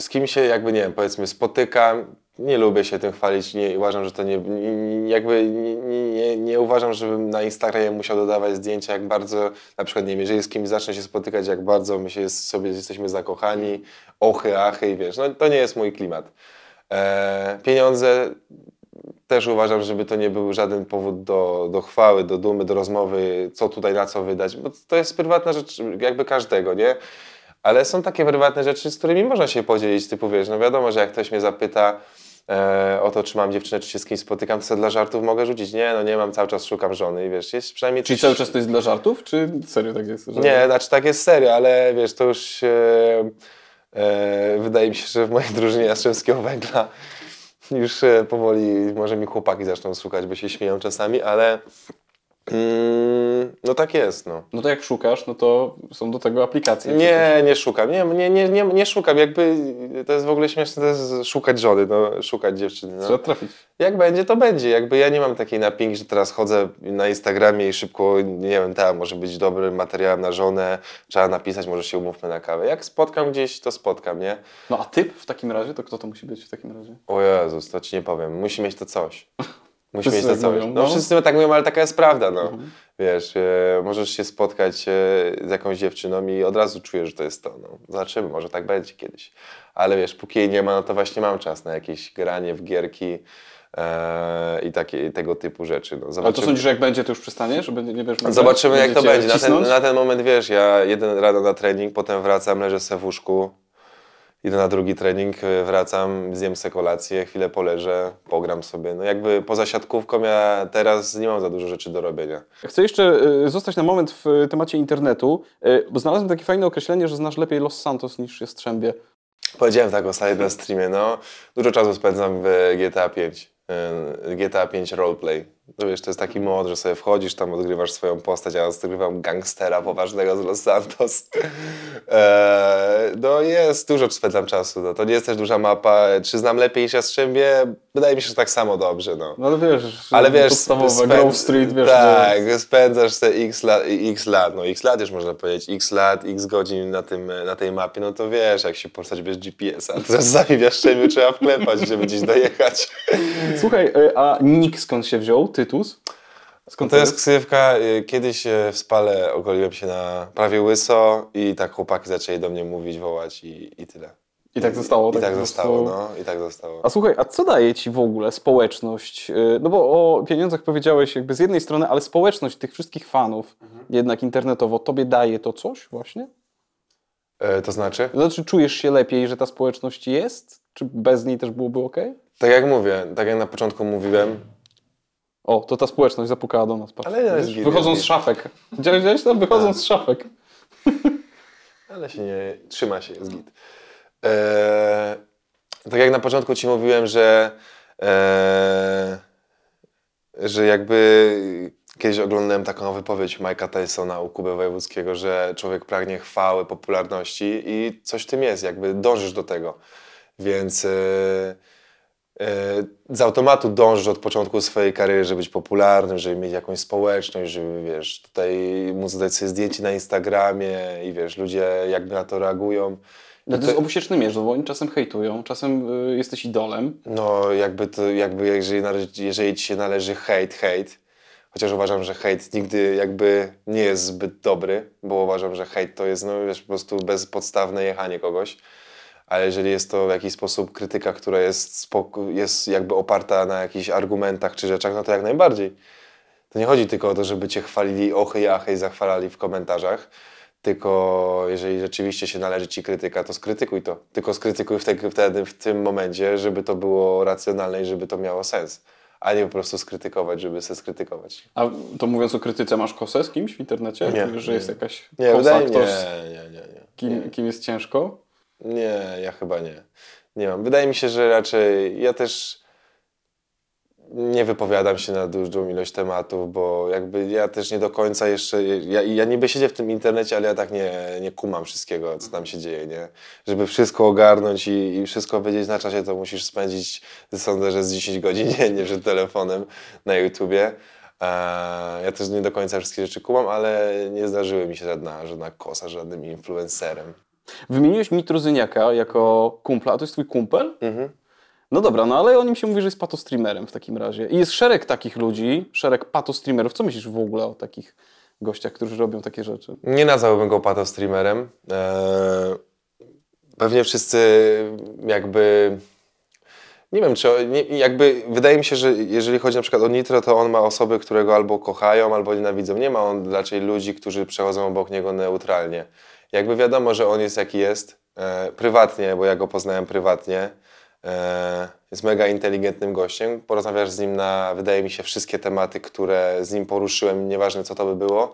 z kim się jakby, nie wiem, powiedzmy spotykam, nie lubię się tym chwalić, nie uważam, że to nie, jakby nie, nie, nie, uważam, żebym na Instagramie musiał dodawać zdjęcia, jak bardzo, na przykład, nie wiem, jeżeli z kimś zacznę się spotykać, jak bardzo my się sobie jesteśmy zakochani, ochy, achy i wiesz, no to nie jest mój klimat. E, pieniądze też uważam, żeby to nie był żaden powód do, do chwały, do dumy, do rozmowy, co tutaj na co wydać, bo to jest prywatna rzecz jakby każdego, nie? ale są takie prywatne rzeczy, z którymi można się podzielić, typu wiesz, no wiadomo, że jak ktoś mnie zapyta, e, o to, czy mam dziewczynę, czy się z kimś spotykam, to sobie dla żartów mogę rzucić. Nie, no nie mam, cały czas szukam żony i wiesz, jest przynajmniej... Czyli coś... cały czas to jest dla żartów, czy serio tak jest? Nie, znaczy tak jest serio, ale wiesz, to już e, e, wydaje mi się, że w mojej drużynie Jastrzębskiego Węgla już e, powoli może mi chłopaki zaczną szukać, bo się śmieją czasami, ale Mm, no tak jest, no. No to jak szukasz, no to są do tego aplikacje. Nie, nie szukam, nie, nie, nie, nie, nie szukam, jakby to jest w ogóle śmieszne, to jest szukać żony, no, szukać dziewczyny. No. Trzeba trafić. Jak będzie, to będzie, jakby ja nie mam takiej napięki, że teraz chodzę na Instagramie i szybko, nie wiem, ta może być dobrym materiałem na żonę, trzeba napisać, może się umówmy na kawę. Jak spotkam gdzieś, to spotkam, nie? No a typ w takim razie, to kto to musi być w takim razie? O Jezus, to ci nie powiem, musi mieć to coś. Musi mieć to tak coś. Mówią, no, no, wszyscy tak mówią, ale taka jest prawda, no. Mhm. Wiesz, e, możesz się spotkać e, z jakąś dziewczyną i od razu czujesz, że to jest to. No. Zobaczymy, może tak będzie kiedyś. Ale wiesz, póki jej nie ma, no to właśnie mam czas na jakieś granie w gierki e, i takie, tego typu rzeczy. No. Zobaczymy. Ale to sądzisz, że jak będzie, to już przestaniesz? będzie, nie wiesz, Zobaczymy, jak to będzie. Na ten, na ten, moment, wiesz, ja jeden rano na trening, potem wracam, leżę sobie w łóżku, idę na drugi trening, y, wracam, zjem sobie kolację, chwilę poleżę, pogram sobie. No jakby poza siatkówką ja teraz nie mam za dużo rzeczy do robienia. Chcę jeszcze y, zostać na moment w temacie internetu, y, bo znalazłem takie fajne określenie, że znasz lepiej Los Santos niż Jastrzębie. Powiedziałem tak ostatnio na streamie, no. Dużo czasu spędzam w GTA 5. GTA 5 roleplay. No wiesz, to jest taki mod, że sobie wchodzisz, tam odgrywasz swoją postać, ja odgrywam gangstera poważnego z Los Santos. Eee, no jest, dużo spędzam czasu, no. to nie jest też duża mapa. Czy znam lepiej niż Jastrzębie? Wydaje mi się, że tak samo dobrze, no. No ale wiesz, ale wiesz Grove Street, wiesz. Tak, no. spędzasz te x lat, x lat, no x lat już można powiedzieć, x lat, x godzin na, tym, na tej mapie, no to wiesz, jak się postać bez GPS-a, to czasami w Jastrzębiu trzeba wklepać, żeby gdzieś dojechać. Słuchaj, y, a nick skąd się wziął? Ty Tytus. Skąd to jest ksywka? Y, kiedyś y, w Spale ogoliłem się na prawie łyso i tak chłopaki zaczęli do mnie mówić, wołać i, i tyle. I tak zostało. I, tak, i tak zostało, no. I tak zostało. A słuchaj, a co daje ci w ogóle społeczność? Y, no bo o pieniądzach powiedziałeś jakby z jednej strony, ale społeczność tych wszystkich fanów mhm. jednak internetowo, tobie daje to coś właśnie? E, to znaczy? To znaczy czujesz się lepiej, że ta społeczność jest? Czy bez niej też byłoby ok? Tak jak mówię, tak jak na początku mówiłem, o, to ta społeczność zapukała do nas. Patrz. Ale jest Wychodzą z szafek. Widziałeś widziałeś to? Wychodzą z szafek. Ale się nie trzyma się, jest git. Eee, tak jak na początku ci mówiłem, że eee, że jakby kiedyś oglądałem taką wypowiedź Majka Tysona u Kuby Wojewódzkiego, że człowiek pragnie chwały, popularności i coś w tym jest, jakby dążysz do tego. Więc eee, E, z automatu dążysz od początku swojej kariery, żeby być popularnym, żeby mieć jakąś społeczność, żeby wiesz, tutaj móc dać sobie zdjęcie na Instagramie i wiesz, ludzie jakby na to reagują. No to jest obusieczny mierz, bo oni czasem hejtują, czasem y, jesteś idolem. No jakby to, jakby jeżeli, należy, jeżeli ci się należy hejt, hejt, chociaż uważam, że hejt nigdy jakby nie jest zbyt dobry, bo uważam, że hejt to jest no wiesz, po prostu bezpodstawne jechanie kogoś ale jeżeli jest to w jakiś sposób krytyka, która jest, jest jakby oparta na jakichś argumentach czy rzeczach, no to jak najbardziej. To nie chodzi tylko o to, żeby cię chwalili ochy i achy i zachwalali w komentarzach, tylko jeżeli rzeczywiście się należy ci krytyka, to skrytykuj to. Tylko skrytykuj wtedy, w tym momencie, żeby to było racjonalne i żeby to miało sens. A nie po prostu skrytykować, żeby se skrytykować. A to mówiąc o krytyce, masz kosę z kimś w internecie? Nie. że nie. jest jakaś nie, kosa, nie, ktoś, nie, nie, nie, nie. Kim, kim jest ciężko? Nie, ja chyba nie. Nie mam. Wydaje mi się, że raczej ja też nie wypowiadam się na dużą ilość tematów, bo jakby ja też nie do końca jeszcze, ja, ja niby siedzę w tym internecie, ale ja tak nie, nie kumam wszystkiego, co tam się dzieje, nie? Żeby wszystko ogarnąć i, i wszystko wiedzieć na czasie, to musisz spędzić, sądzę, że z 10 godzin dziennie przed telefonem na YouTubie. Ja też nie do końca wszystkie rzeczy kumam, ale nie zdarzyły mi się żadna, żadna kosa, żadnym influencerem. Wymieniłeś Nitrozyniaka jako kumpla, a to jest twój kumpel? Mhm. No dobra, no ale o nim się mówi, że jest patostreamerem w takim razie. I jest szereg takich ludzi, szereg patostreamerów. Co myślisz w ogóle o takich gościach, którzy robią takie rzeczy? Nie nazwałbym go patostreamerem. Eee, pewnie wszyscy jakby... Nie wiem, czy nie, jakby wydaje mi się, że jeżeli chodzi na przykład o Nitro, to on ma osoby, które go albo kochają, albo nienawidzą. Nie ma on raczej ludzi, którzy przechodzą obok niego neutralnie. Jakby wiadomo, że on jest jaki jest, e, prywatnie, bo ja go poznałem prywatnie. E, jest mega inteligentnym gościem. Porozmawiasz z nim na, wydaje mi się, wszystkie tematy, które z nim poruszyłem, nieważne co to by było,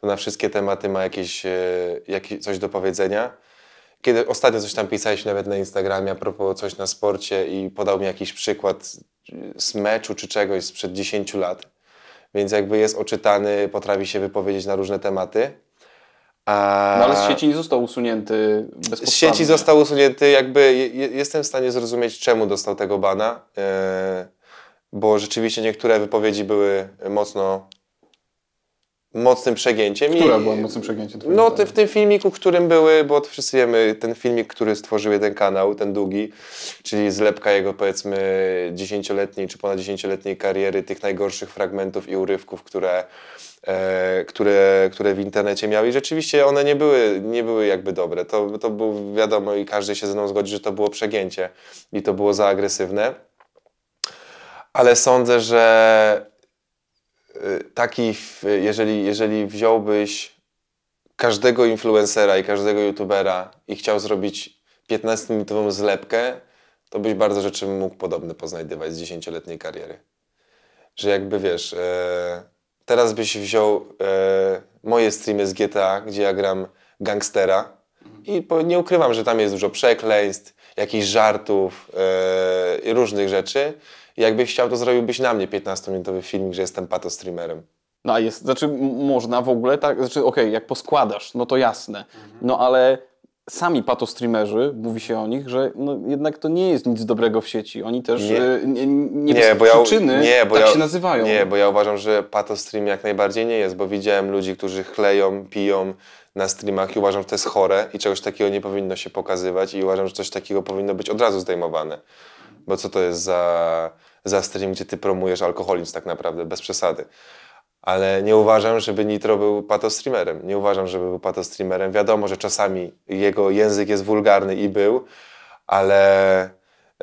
to na wszystkie tematy ma jakieś, e, jakieś coś do powiedzenia. Kiedy ostatnio coś tam pisałeś nawet na Instagramie a propos coś na sporcie i podał mi jakiś przykład z meczu czy czegoś sprzed 10 lat, więc jakby jest oczytany, potrafi się wypowiedzieć na różne tematy. No ale z sieci nie został usunięty bezpodstawnie. Z sieci został usunięty, jakby jestem w stanie zrozumieć, czemu dostał tego bana, e, bo rzeczywiście niektóre wypowiedzi były mocno mocnym przegięciem. Która I, była mocnym przegięciem? No ty, w tym filmiku, w którym były, bo to wszyscy wiemy, ten filmik, który stworzył jeden kanał, ten długi, czyli zlepka jego powiedzmy dziesięcioletniej czy ponad dziesięcioletniej kariery, tych najgorszych fragmentów i urywków, które, e, które, które w internecie miał. I rzeczywiście one nie były, nie były jakby dobre. To, to było wiadomo i każdy się ze mną zgodzi, że to było przegięcie i to było za agresywne. Ale sądzę, że Y, taki, y, jeżeli, jeżeli wziąłbyś każdego influencera i każdego youtubera i chciał zrobić 15-minutową zlepkę, to byś bardzo rzeczy mógł podobne poznajdywać z 10-letniej kariery. Że jakby wiesz, e, teraz byś wziął e, moje streamy z GTA, gdzie ja gram gangstera i po, nie ukrywam, że tam jest dużo przekleństw, jakichś żartów, e, różnych rzeczy jakbyś chciał, to zrobiłbyś na mnie 15-minutowy filmik, że jestem pato streamerem. No a jest, znaczy można w ogóle, tak, znaczy okej, okay, jak poskładasz, no to jasne, no ale sami patostreamerzy, mówi się o nich, że no, jednak to nie jest nic dobrego w sieci. Oni też nie, y, nie, nie, bo ja, nie, bo tak ja, się nazywają. Nie, bo ja uważam, że patostream jak najbardziej nie jest, bo widziałem ludzi, którzy chleją, piją na streamach i uważam, że to jest chore i czegoś takiego nie powinno się pokazywać i uważam, że coś takiego powinno być od razu zdejmowane. Bo co to jest za za stream, gdzie ty promujesz alkoholizm tak naprawdę, bez przesady. Ale nie uważam, żeby Nitro był patostreamerem. Nie uważam, żeby był patostreamerem. Wiadomo, że czasami jego język jest wulgarny i był, ale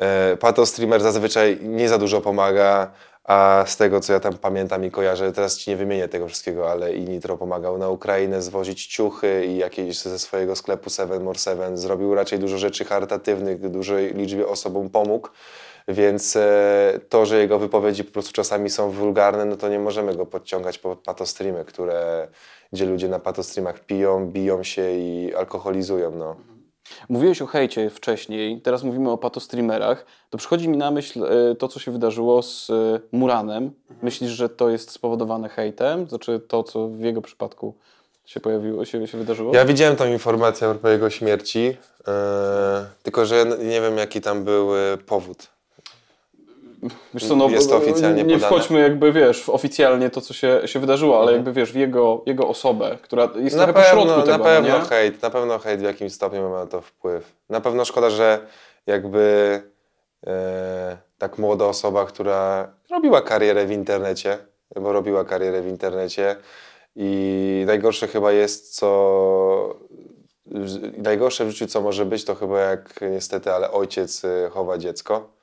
e, Pato streamer zazwyczaj nie za dużo pomaga, a z tego co ja tam pamiętam i kojarzę, teraz ci nie wymienię tego wszystkiego, ale i Nitro pomagał na Ukrainę zwozić ciuchy i jakieś ze swojego sklepu 7 More 7. zrobił raczej dużo rzeczy charytatywnych, dużej liczbie osobom pomógł. Więc e, to, że jego wypowiedzi po prostu czasami są wulgarne, no to nie możemy go podciągać po patostreamy, które, gdzie ludzie na patostreamach piją, biją się i alkoholizują. No. Mówiłeś o hejcie wcześniej, teraz mówimy o patostreamerach. To przychodzi mi na myśl e, to, co się wydarzyło z e, Muranem. Mhm. Myślisz, że to jest spowodowane hejtem? Znaczy to, co w jego przypadku się pojawiło, się, się wydarzyło? Ja widziałem tą informację o jego śmierci, yy, tylko że nie wiem, jaki tam był powód. Wiesz co, no, jest to oficjalnie nie podane. wchodźmy jakby, wiesz, oficjalnie to, co się, się wydarzyło, ale mhm. jakby, wiesz, w jego, jego osobę, która jest na pewno, pośrodku tego, Na pewno nie? hejt, na pewno hejt w jakimś stopniu ma na to wpływ. Na pewno szkoda, że jakby e, tak młoda osoba, która robiła karierę w internecie, bo robiła karierę w internecie i najgorsze chyba jest, co najgorsze w życiu, co może być, to chyba jak niestety, ale ojciec e, chowa dziecko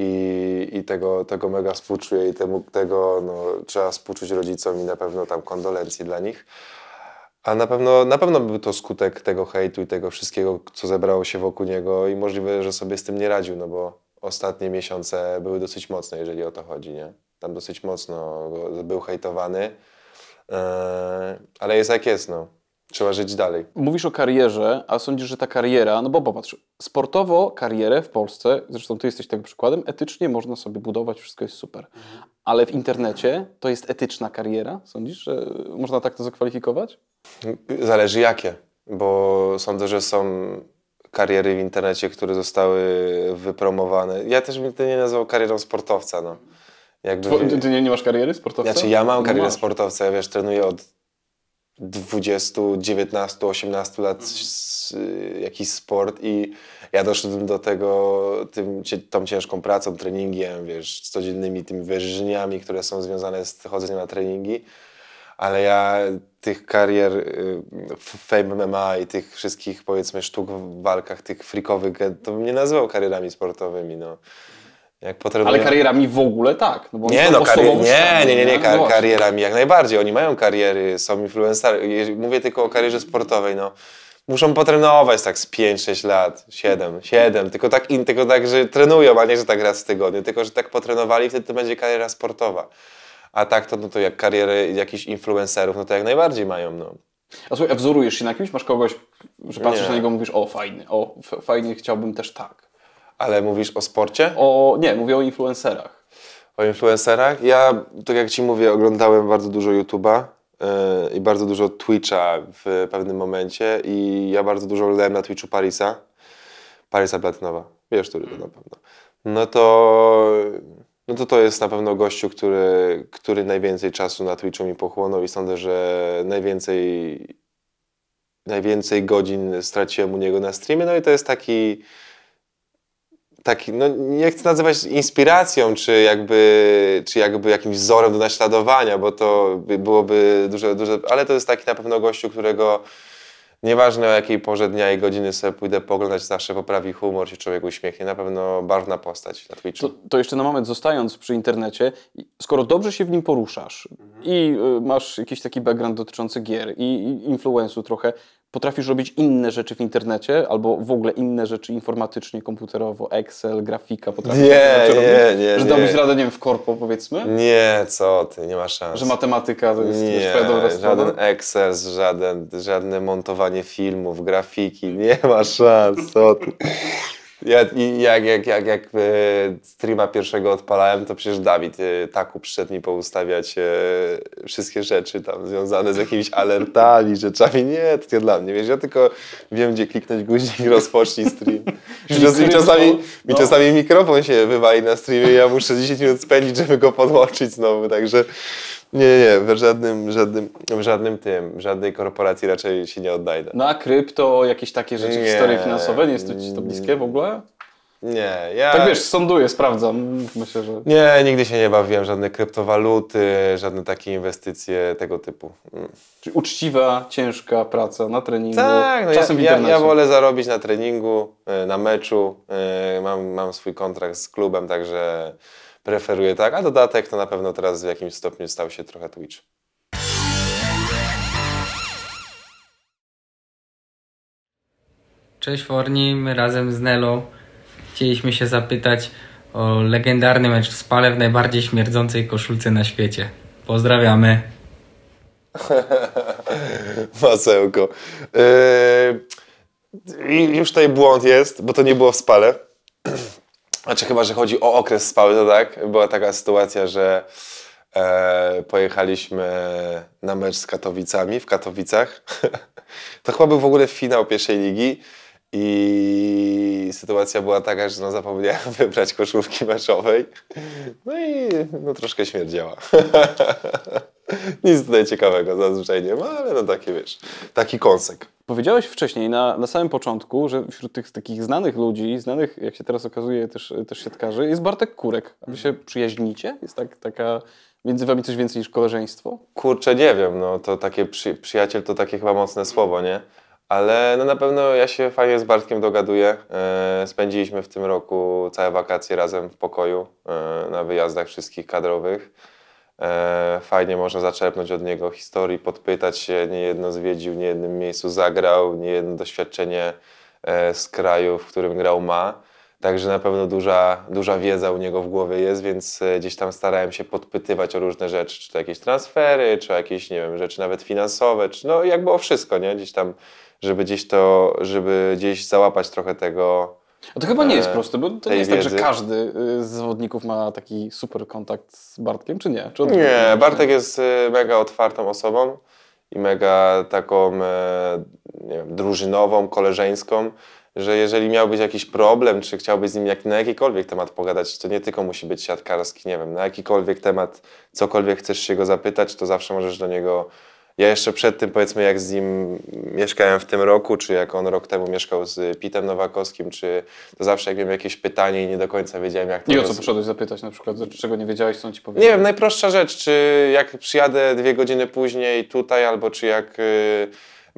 i, i tego, tego mega współczuję i temu, tego no, trzeba współczuć rodzicom i na pewno tam kondolencji dla nich. A na pewno, na pewno był to skutek tego hejtu i tego wszystkiego, co zebrało się wokół niego i możliwe, że sobie z tym nie radził, no bo ostatnie miesiące były dosyć mocne, jeżeli o to chodzi, nie? Tam dosyć mocno był hejtowany, eee, ale jest jak jest, no. Trzeba żyć dalej. Mówisz o karierze, a sądzisz, że ta kariera, no bo popatrz, sportowo karierę w Polsce, zresztą ty jesteś tego przykładem, etycznie można sobie budować, wszystko jest super. Mhm. Ale w internecie to jest etyczna kariera? Sądzisz, że można tak to zakwalifikować? Zależy jakie, bo sądzę, że są kariery w internecie, które zostały wypromowane. Ja też bym to nie nazwał karierą sportowca. No. Jakby... Ty, nie, nie masz kariery sportowca? Znaczy, ja mam karierę sportowca, ja wiesz, trenuję od 20, 19, 18 lat mhm. y, jakiś sport i ja doszedłem do tego tym, tą ciężką pracą, treningiem, wiesz, codziennymi tymi wyrzeniami, które są związane z chodzeniem na treningi, ale ja tych karier y, Fame MMA i tych wszystkich powiedzmy sztuk w walkach, tych frikowych, to bym nie nazywał karierami sportowymi, no. Ale karierami w ogóle tak. No nie, no, karier nie, nie, nie, nie, no kar no karierami jak najbardziej. Oni mają kariery, są influencerami. Mówię tylko o karierze sportowej. No. Muszą potrenować tak z 5-6 lat, 7, 7, tylko tak, in, tylko tak, że trenują, a nie, że tak raz w tygodniu, tylko że tak potrenowali, wtedy to będzie kariera sportowa. A tak to, no to jak kariery jakichś influencerów, no to jak najbardziej mają. No. A słuchaj, a wzorujesz się na kimś? Masz kogoś, że patrzysz nie. na niego mówisz, o fajny, o fajny, chciałbym też tak. Ale mówisz o sporcie? O, nie, mówię o influencerach. O influencerach? Ja, tak jak Ci mówię, oglądałem bardzo dużo YouTube'a yy, i bardzo dużo Twitcha w pewnym momencie i ja bardzo dużo oglądałem na Twitchu Parisa. Parisa Platynowa. Wiesz, który to na mm. pewno. No to... No to to jest na pewno gościu, który, który najwięcej czasu na Twitchu mi pochłonął i sądzę, że najwięcej, najwięcej godzin straciłem u niego na streamie. No i to jest taki taki, no nie chcę nazywać inspiracją, czy jakby, czy jakby jakimś wzorem do naśladowania, bo to byłoby duże, dużo, ale to jest taki na pewno gościu, którego nieważne o jakiej porze dnia i godziny sobie pójdę poglądać, zawsze poprawi humor, się człowiek uśmiechnie. Na pewno barwna postać na Twitchu. To, to jeszcze na moment zostając przy internecie, skoro dobrze się w nim poruszasz mhm. i y, masz jakiś taki background dotyczący gier i, i influensu trochę, potrafisz robić inne rzeczy w internecie, albo w ogóle inne rzeczy informatycznie, komputerowo, Excel, grafika, potrafisz nie, nie, robić, nie, nie, że dałbyś radę, nie wiem, w korpo powiedzmy? Nie, co ty, nie ma szans. Że matematyka to jest nie, twoja dobra strona? żaden Excel, żaden, żadne montowanie filmów, grafiki, nie ma szans, co ty. Ja, jak, jak, jak, jak e, streama pierwszego odpalałem, to przecież Dawid e, tak przyszedł mi poustawiać e, wszystkie rzeczy tam związane z jakimiś alertami, rzeczami. Nie, to nie dla mnie. Wiesz, ja tylko wiem, gdzie kliknąć guzik rozpocznij stream. Mi czasami, mi no. czasami mikrofon się wywali na streamie i ja muszę 10 minut spędzić, żeby go podłączyć znowu, także... Nie, nie, w żadnym, żadnym, w żadnym tym, żadnej korporacji raczej się nie odnajdę. Na no krypto, jakieś takie rzeczy, nie. historie finansowe, nie jest ci to bliskie w ogóle? Nie, ja... Tak wiesz, sąduję, sprawdzam, myślę, że... Nie, nigdy się nie bawiłem, żadne kryptowaluty, żadne takie inwestycje tego typu. Mm. Czyli uczciwa, ciężka praca na treningu, tak, no czasem ja, ja, ja wolę zarobić na treningu, e, na meczu, e, mam, mam swój kontrakt z klubem, także preferuje tak, a dodatek to na pewno teraz w jakimś stopniu stał się trochę Twitch. Cześć Forni, my razem z Nelą chcieliśmy się zapytać o legendarny mecz w Spale w najbardziej śmierdzącej koszulce na świecie. Pozdrawiamy. Masełko. Yy, już tutaj błąd jest, bo to nie było w Spale. Znaczy chyba, że chodzi o okres spały, to tak. Była taka sytuacja, że e, pojechaliśmy na mecz z Katowicami w Katowicach. to chyba był w ogóle finał pierwszej ligi. I sytuacja była taka, że no, zapomniałem wybrać koszulki meczowej. No i no, troszkę śmierdziała. Nic tutaj ciekawego zazwyczaj nie ma, ale no taki wiesz, taki kąsek. Powiedziałeś wcześniej, na, na samym początku, że wśród tych takich znanych ludzi, znanych, jak się teraz okazuje, też, też siatkarzy, jest Bartek Kurek. Wy się przyjaźnicie? Jest tak, taka między wami coś więcej niż koleżeństwo? Kurczę, nie wiem, no to takie przy, przyjaciel to takie chyba mocne słowo, nie? Ale no na pewno ja się fajnie z Bartkiem dogaduję. E, spędziliśmy w tym roku całe wakacje razem w pokoju e, na wyjazdach wszystkich kadrowych. E, fajnie można zaczerpnąć od niego historii, podpytać się. Niejedno zwiedził, niejednym miejscu zagrał, niejedno doświadczenie z kraju, w którym grał ma. Także na pewno duża, duża wiedza u niego w głowie jest, więc e, gdzieś tam starałem się podpytywać o różne rzeczy, czy to jakieś transfery, czy jakieś, nie wiem, rzeczy nawet finansowe, czy no jakby o wszystko, nie? Gdzieś tam, żeby gdzieś to, żeby gdzieś załapać trochę tego, a to chyba nie jest e, proste, bo to nie jest wiedzy. tak, że każdy y, z zawodników ma taki super kontakt z Bartkiem, czy nie? Czy nie, Bartek jest y, mega otwartą osobą i mega taką e, nie wiem, drużynową, koleżeńską że jeżeli miałbyś jakiś problem, czy chciałbyś z nim jak, na jakikolwiek temat pogadać, to nie tylko musi być siatkarski, nie wiem, na jakikolwiek temat, cokolwiek chcesz się go zapytać, to zawsze możesz do niego... Ja jeszcze przed tym, powiedzmy, jak z nim mieszkałem w tym roku, czy jak on rok temu mieszkał z Pitem Nowakowskim, czy to zawsze jak miałem jakieś pytanie i nie do końca wiedziałem, jak to I o co roz... poszedłeś zapytać na przykład, znaczy, czego nie wiedziałeś, co on ci powiedział? Nie wiem, najprostsza rzecz, czy jak przyjadę dwie godziny później tutaj, albo czy jak... Yy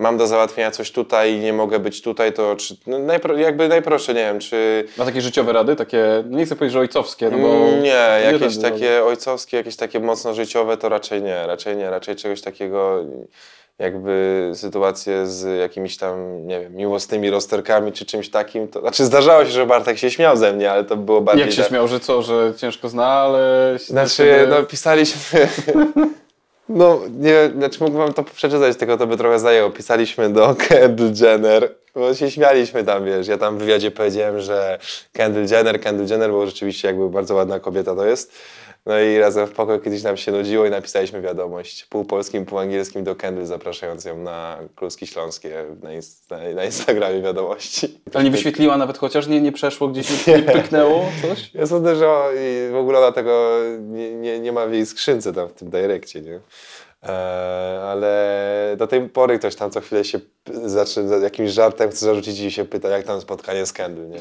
mam do załatwienia coś tutaj i nie mogę być tutaj, to czy, no najpro, jakby najprostsze, nie wiem, czy... Ma takie życiowe rady, takie, no nie chcę powiedzieć, że ojcowskie, no bo... Mm, nie, jakieś nie takie rady. No. ojcowskie, jakieś takie mocno życiowe, to raczej nie, raczej nie, raczej czegoś takiego jakby sytuacje z jakimiś tam, nie wiem, miłosnymi rozterkami czy czymś takim. To, znaczy zdarzało się, że Bartek się śmiał ze mnie, ale to było bardziej... Jak się tak... śmiał, że co, że ciężko znaleźć. Znaczy, no pisaliśmy... No, nie znaczy mógłbym wam to przeczytać, tylko to by trochę zajęło. Pisaliśmy do Kendall Jenner, bo się śmialiśmy tam, wiesz. Ja tam w wywiadzie powiedziałem, że Kendall Jenner, Kendall Jenner, bo rzeczywiście jakby bardzo ładna kobieta to jest. No i razem w pokoju kiedyś nam się nudziło i napisaliśmy wiadomość pół polskim, pół angielskim do Kendry, zapraszając ją na Kluski Śląskie na, inst na Instagramie wiadomości. Ale nie wyświetliła nawet chociaż? Nie, nie przeszło gdzieś, nie, nie pyknęło coś? Ja sądzę, że w ogóle ona tego nie, nie, nie ma w jej skrzynce tam w tym direkcie, nie? E, ale do tej pory ktoś tam co chwilę się zaczyna jakimś żartem chce zarzucić i się pyta, jak tam spotkanie z Kendall, nie?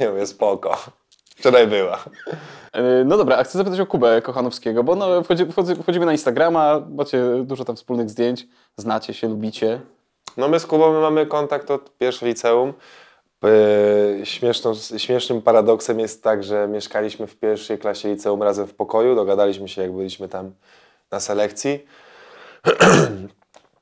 Ja mówię, spoko. Wczoraj była. E, no dobra, a chcę zapytać o Kubę Kochanowskiego, bo no, wchodzi, wchodzi, wchodzimy na Instagrama, macie dużo tam wspólnych zdjęć, znacie się, lubicie. No my z Kubą mamy kontakt od pierwszego liceum. E, śmieszną, śmiesznym paradoksem jest tak, że mieszkaliśmy w pierwszej klasie liceum razem w pokoju, dogadaliśmy się jak byliśmy tam na selekcji.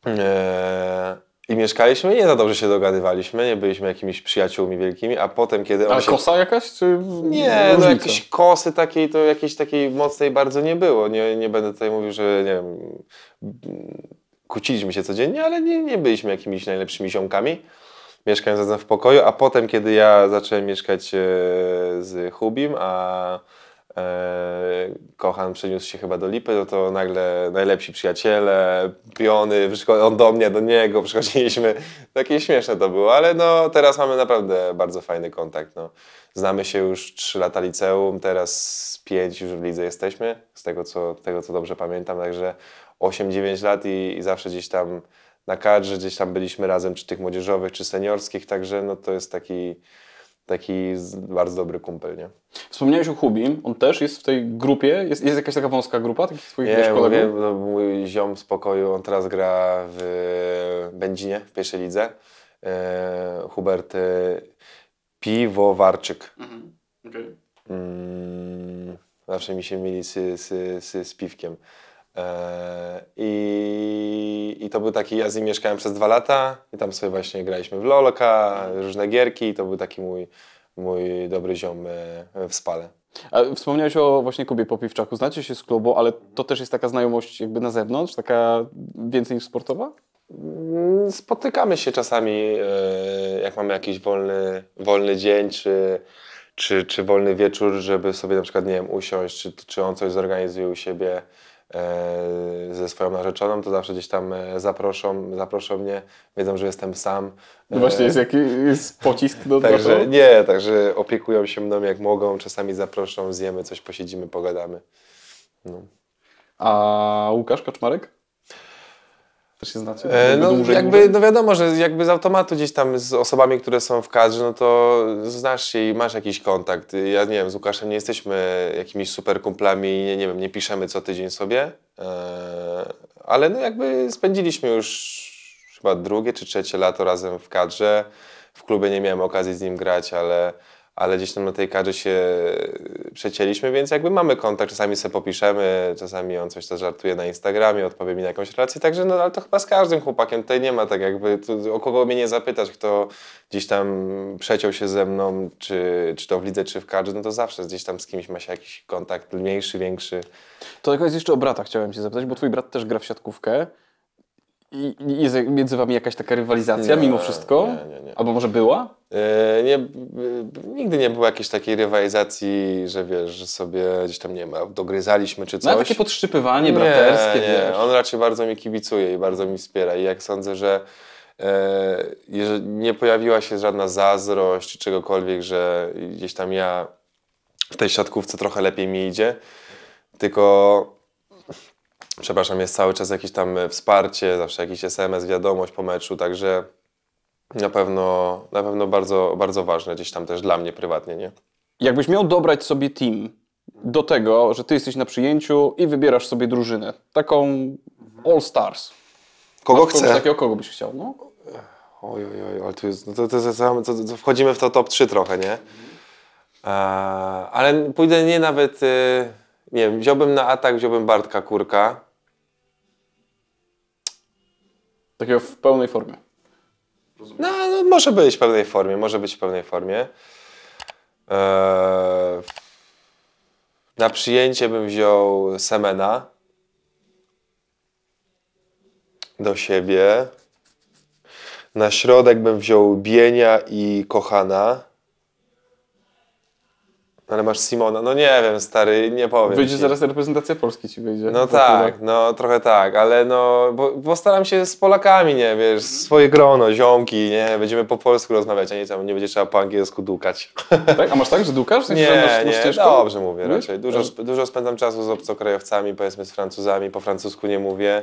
eee I mieszkaliśmy i nie za dobrze się dogadywaliśmy, nie byliśmy jakimiś przyjaciółmi wielkimi, a potem kiedy on A się... kosa jakaś? Czy... Nie, no jakieś kosy takiej, to jakiejś takiej mocnej bardzo nie było. Nie, nie będę tutaj mówił, że nie wiem, kłóciliśmy się codziennie, ale nie, nie byliśmy jakimiś najlepszymi ziomkami. Mieszkając razem w pokoju, a potem kiedy ja zacząłem mieszkać e, z Hubim, a E, Kochan przeniósł się chyba do Lipy, no to nagle najlepsi przyjaciele, piony, on do mnie, do niego, przychodziliśmy. Takie śmieszne to było, ale no teraz mamy naprawdę bardzo fajny kontakt. No. Znamy się już 3 lata liceum, teraz 5 już w lidze jesteśmy, z tego co, tego, co dobrze pamiętam, także 8-9 lat i, i zawsze gdzieś tam na kadrze, gdzieś tam byliśmy razem, czy tych młodzieżowych, czy seniorskich, także no to jest taki taki bardzo dobry kumpel, nie? Wspomniałeś o Hubim, on też jest w tej grupie? Jest, jest jakaś taka wąska grupa takich swoich nie, kolegów? Nie, no, mój ziom z pokoju, on teraz gra w Będzinie, w pierwszej lidze. E, Hubert e, Piwowarczyk. Mhm. Okay. Mm, zawsze mi się mieli z, z, z, z piwkiem. E, I, I, to był taki, ja z nim mieszkałem przez dwa lata i tam sobie właśnie graliśmy w lolka, różne gierki i to był taki mój, mój dobry ziom e, w spale. A wspomniałeś o właśnie Kubie Popiwczaku, znacie się z klubu, ale to też jest taka znajomość jakby na zewnątrz, taka więcej niż sportowa? Mm, spotykamy się czasami, e, jak mamy jakiś wolny, wolny dzień, czy, czy, czy wolny wieczór, żeby sobie na przykład, nie wiem, usiąść, czy, czy on coś zorganizuje u siebie. E, ze swoją narzeczoną, to zawsze gdzieś tam e, zaproszą, zaproszą mnie, wiedzą, że jestem sam. No e, właśnie, jest jakiś jest pocisk do Także do nie, także opiekują się mną jak mogą, czasami zaproszą, zjemy coś, posiedzimy, pogadamy. No. A Łukasz Kaczmarek? się znacie? E, no, dłużej, jakby, dłużej? no wiadomo, że jakby z automatu gdzieś tam z osobami, które są w kadrze, no to znasz się i masz jakiś kontakt. Ja nie wiem, z Łukaszem nie jesteśmy jakimiś super kumplami, nie, nie wiem, nie piszemy co tydzień sobie, e, ale no jakby spędziliśmy już chyba drugie czy trzecie lato razem w kadrze. W klubie nie miałem okazji z nim grać, ale ale gdzieś tam na tej karze się e, przecięliśmy, więc jakby mamy kontakt, czasami sobie popiszemy, czasami on coś też żartuje na Instagramie, odpowie mi na jakąś relację, także no ale to chyba z każdym chłopakiem, tutaj nie ma tak jakby, tu, o kogo mnie nie zapytać, kto gdzieś tam przeciął się ze mną, czy, czy to w lidze, czy w karze, no to zawsze gdzieś tam z kimś ma się jakiś kontakt mniejszy, większy. To jakoś jeszcze o brata chciałem się zapytać, bo twój brat też gra w siatkówkę. I jest między wami jakaś taka rywalizacja nie, mimo wszystko? Nie, nie, nie. Albo może była? E, nie, e, nigdy nie było jakiejś takiej rywalizacji, że wiesz, że sobie gdzieś tam, nie ma. dogryzaliśmy czy no, coś. No takie podszczypywanie braterskie, nie, Wiesz. On raczej bardzo mi kibicuje i bardzo mi wspiera i jak sądzę, że e, nie pojawiła się żadna zazdrość czy czegokolwiek, że gdzieś tam ja w tej siatkówce trochę lepiej mi idzie, tylko przepraszam, jest cały czas jakieś tam e, wsparcie, zawsze jakiś SMS, wiadomość po meczu, także na pewno, na pewno bardzo, bardzo ważne gdzieś tam też dla mnie prywatnie, nie? Jakbyś miał dobrać sobie team do tego, że ty jesteś na przyjęciu i wybierasz sobie drużynę, taką mhm. All Stars. Kogo Masz chcę? Takiego kogo byś chciał, no? Oj, oj, oj, ale tu jest, no to, to, to, to, to wchodzimy w to top 3 trochę, nie? E, ale pójdę nie nawet, e, nie wiem, wziąłbym na atak, wziąłbym Bartka Kurka, Takiego w pełnej formie. No, no, może być w pełnej formie, może być w pełnej formie. Eee, na przyjęcie bym wziął Semena do siebie. Na środek bym wziął Bienia i Kochana. No ale masz Simona. No nie wiem, stary, nie powiem. Wyjdzie ci. zaraz reprezentacja Polski ci wyjdzie. No tak, no trochę tak, ale no, bo, bo, staram się z Polakami, nie wiesz, swoje grono, ziomki, nie, będziemy po polsku rozmawiać, a nie tam nie będzie trzeba po angielsku dukać. Tak? A masz tak, że dukasz? Nie, nie, masz, nie, dobrze mówię raczej. Dużo, no. dużo spędzam czasu z obcokrajowcami, powiedzmy z Francuzami, po francusku nie mówię.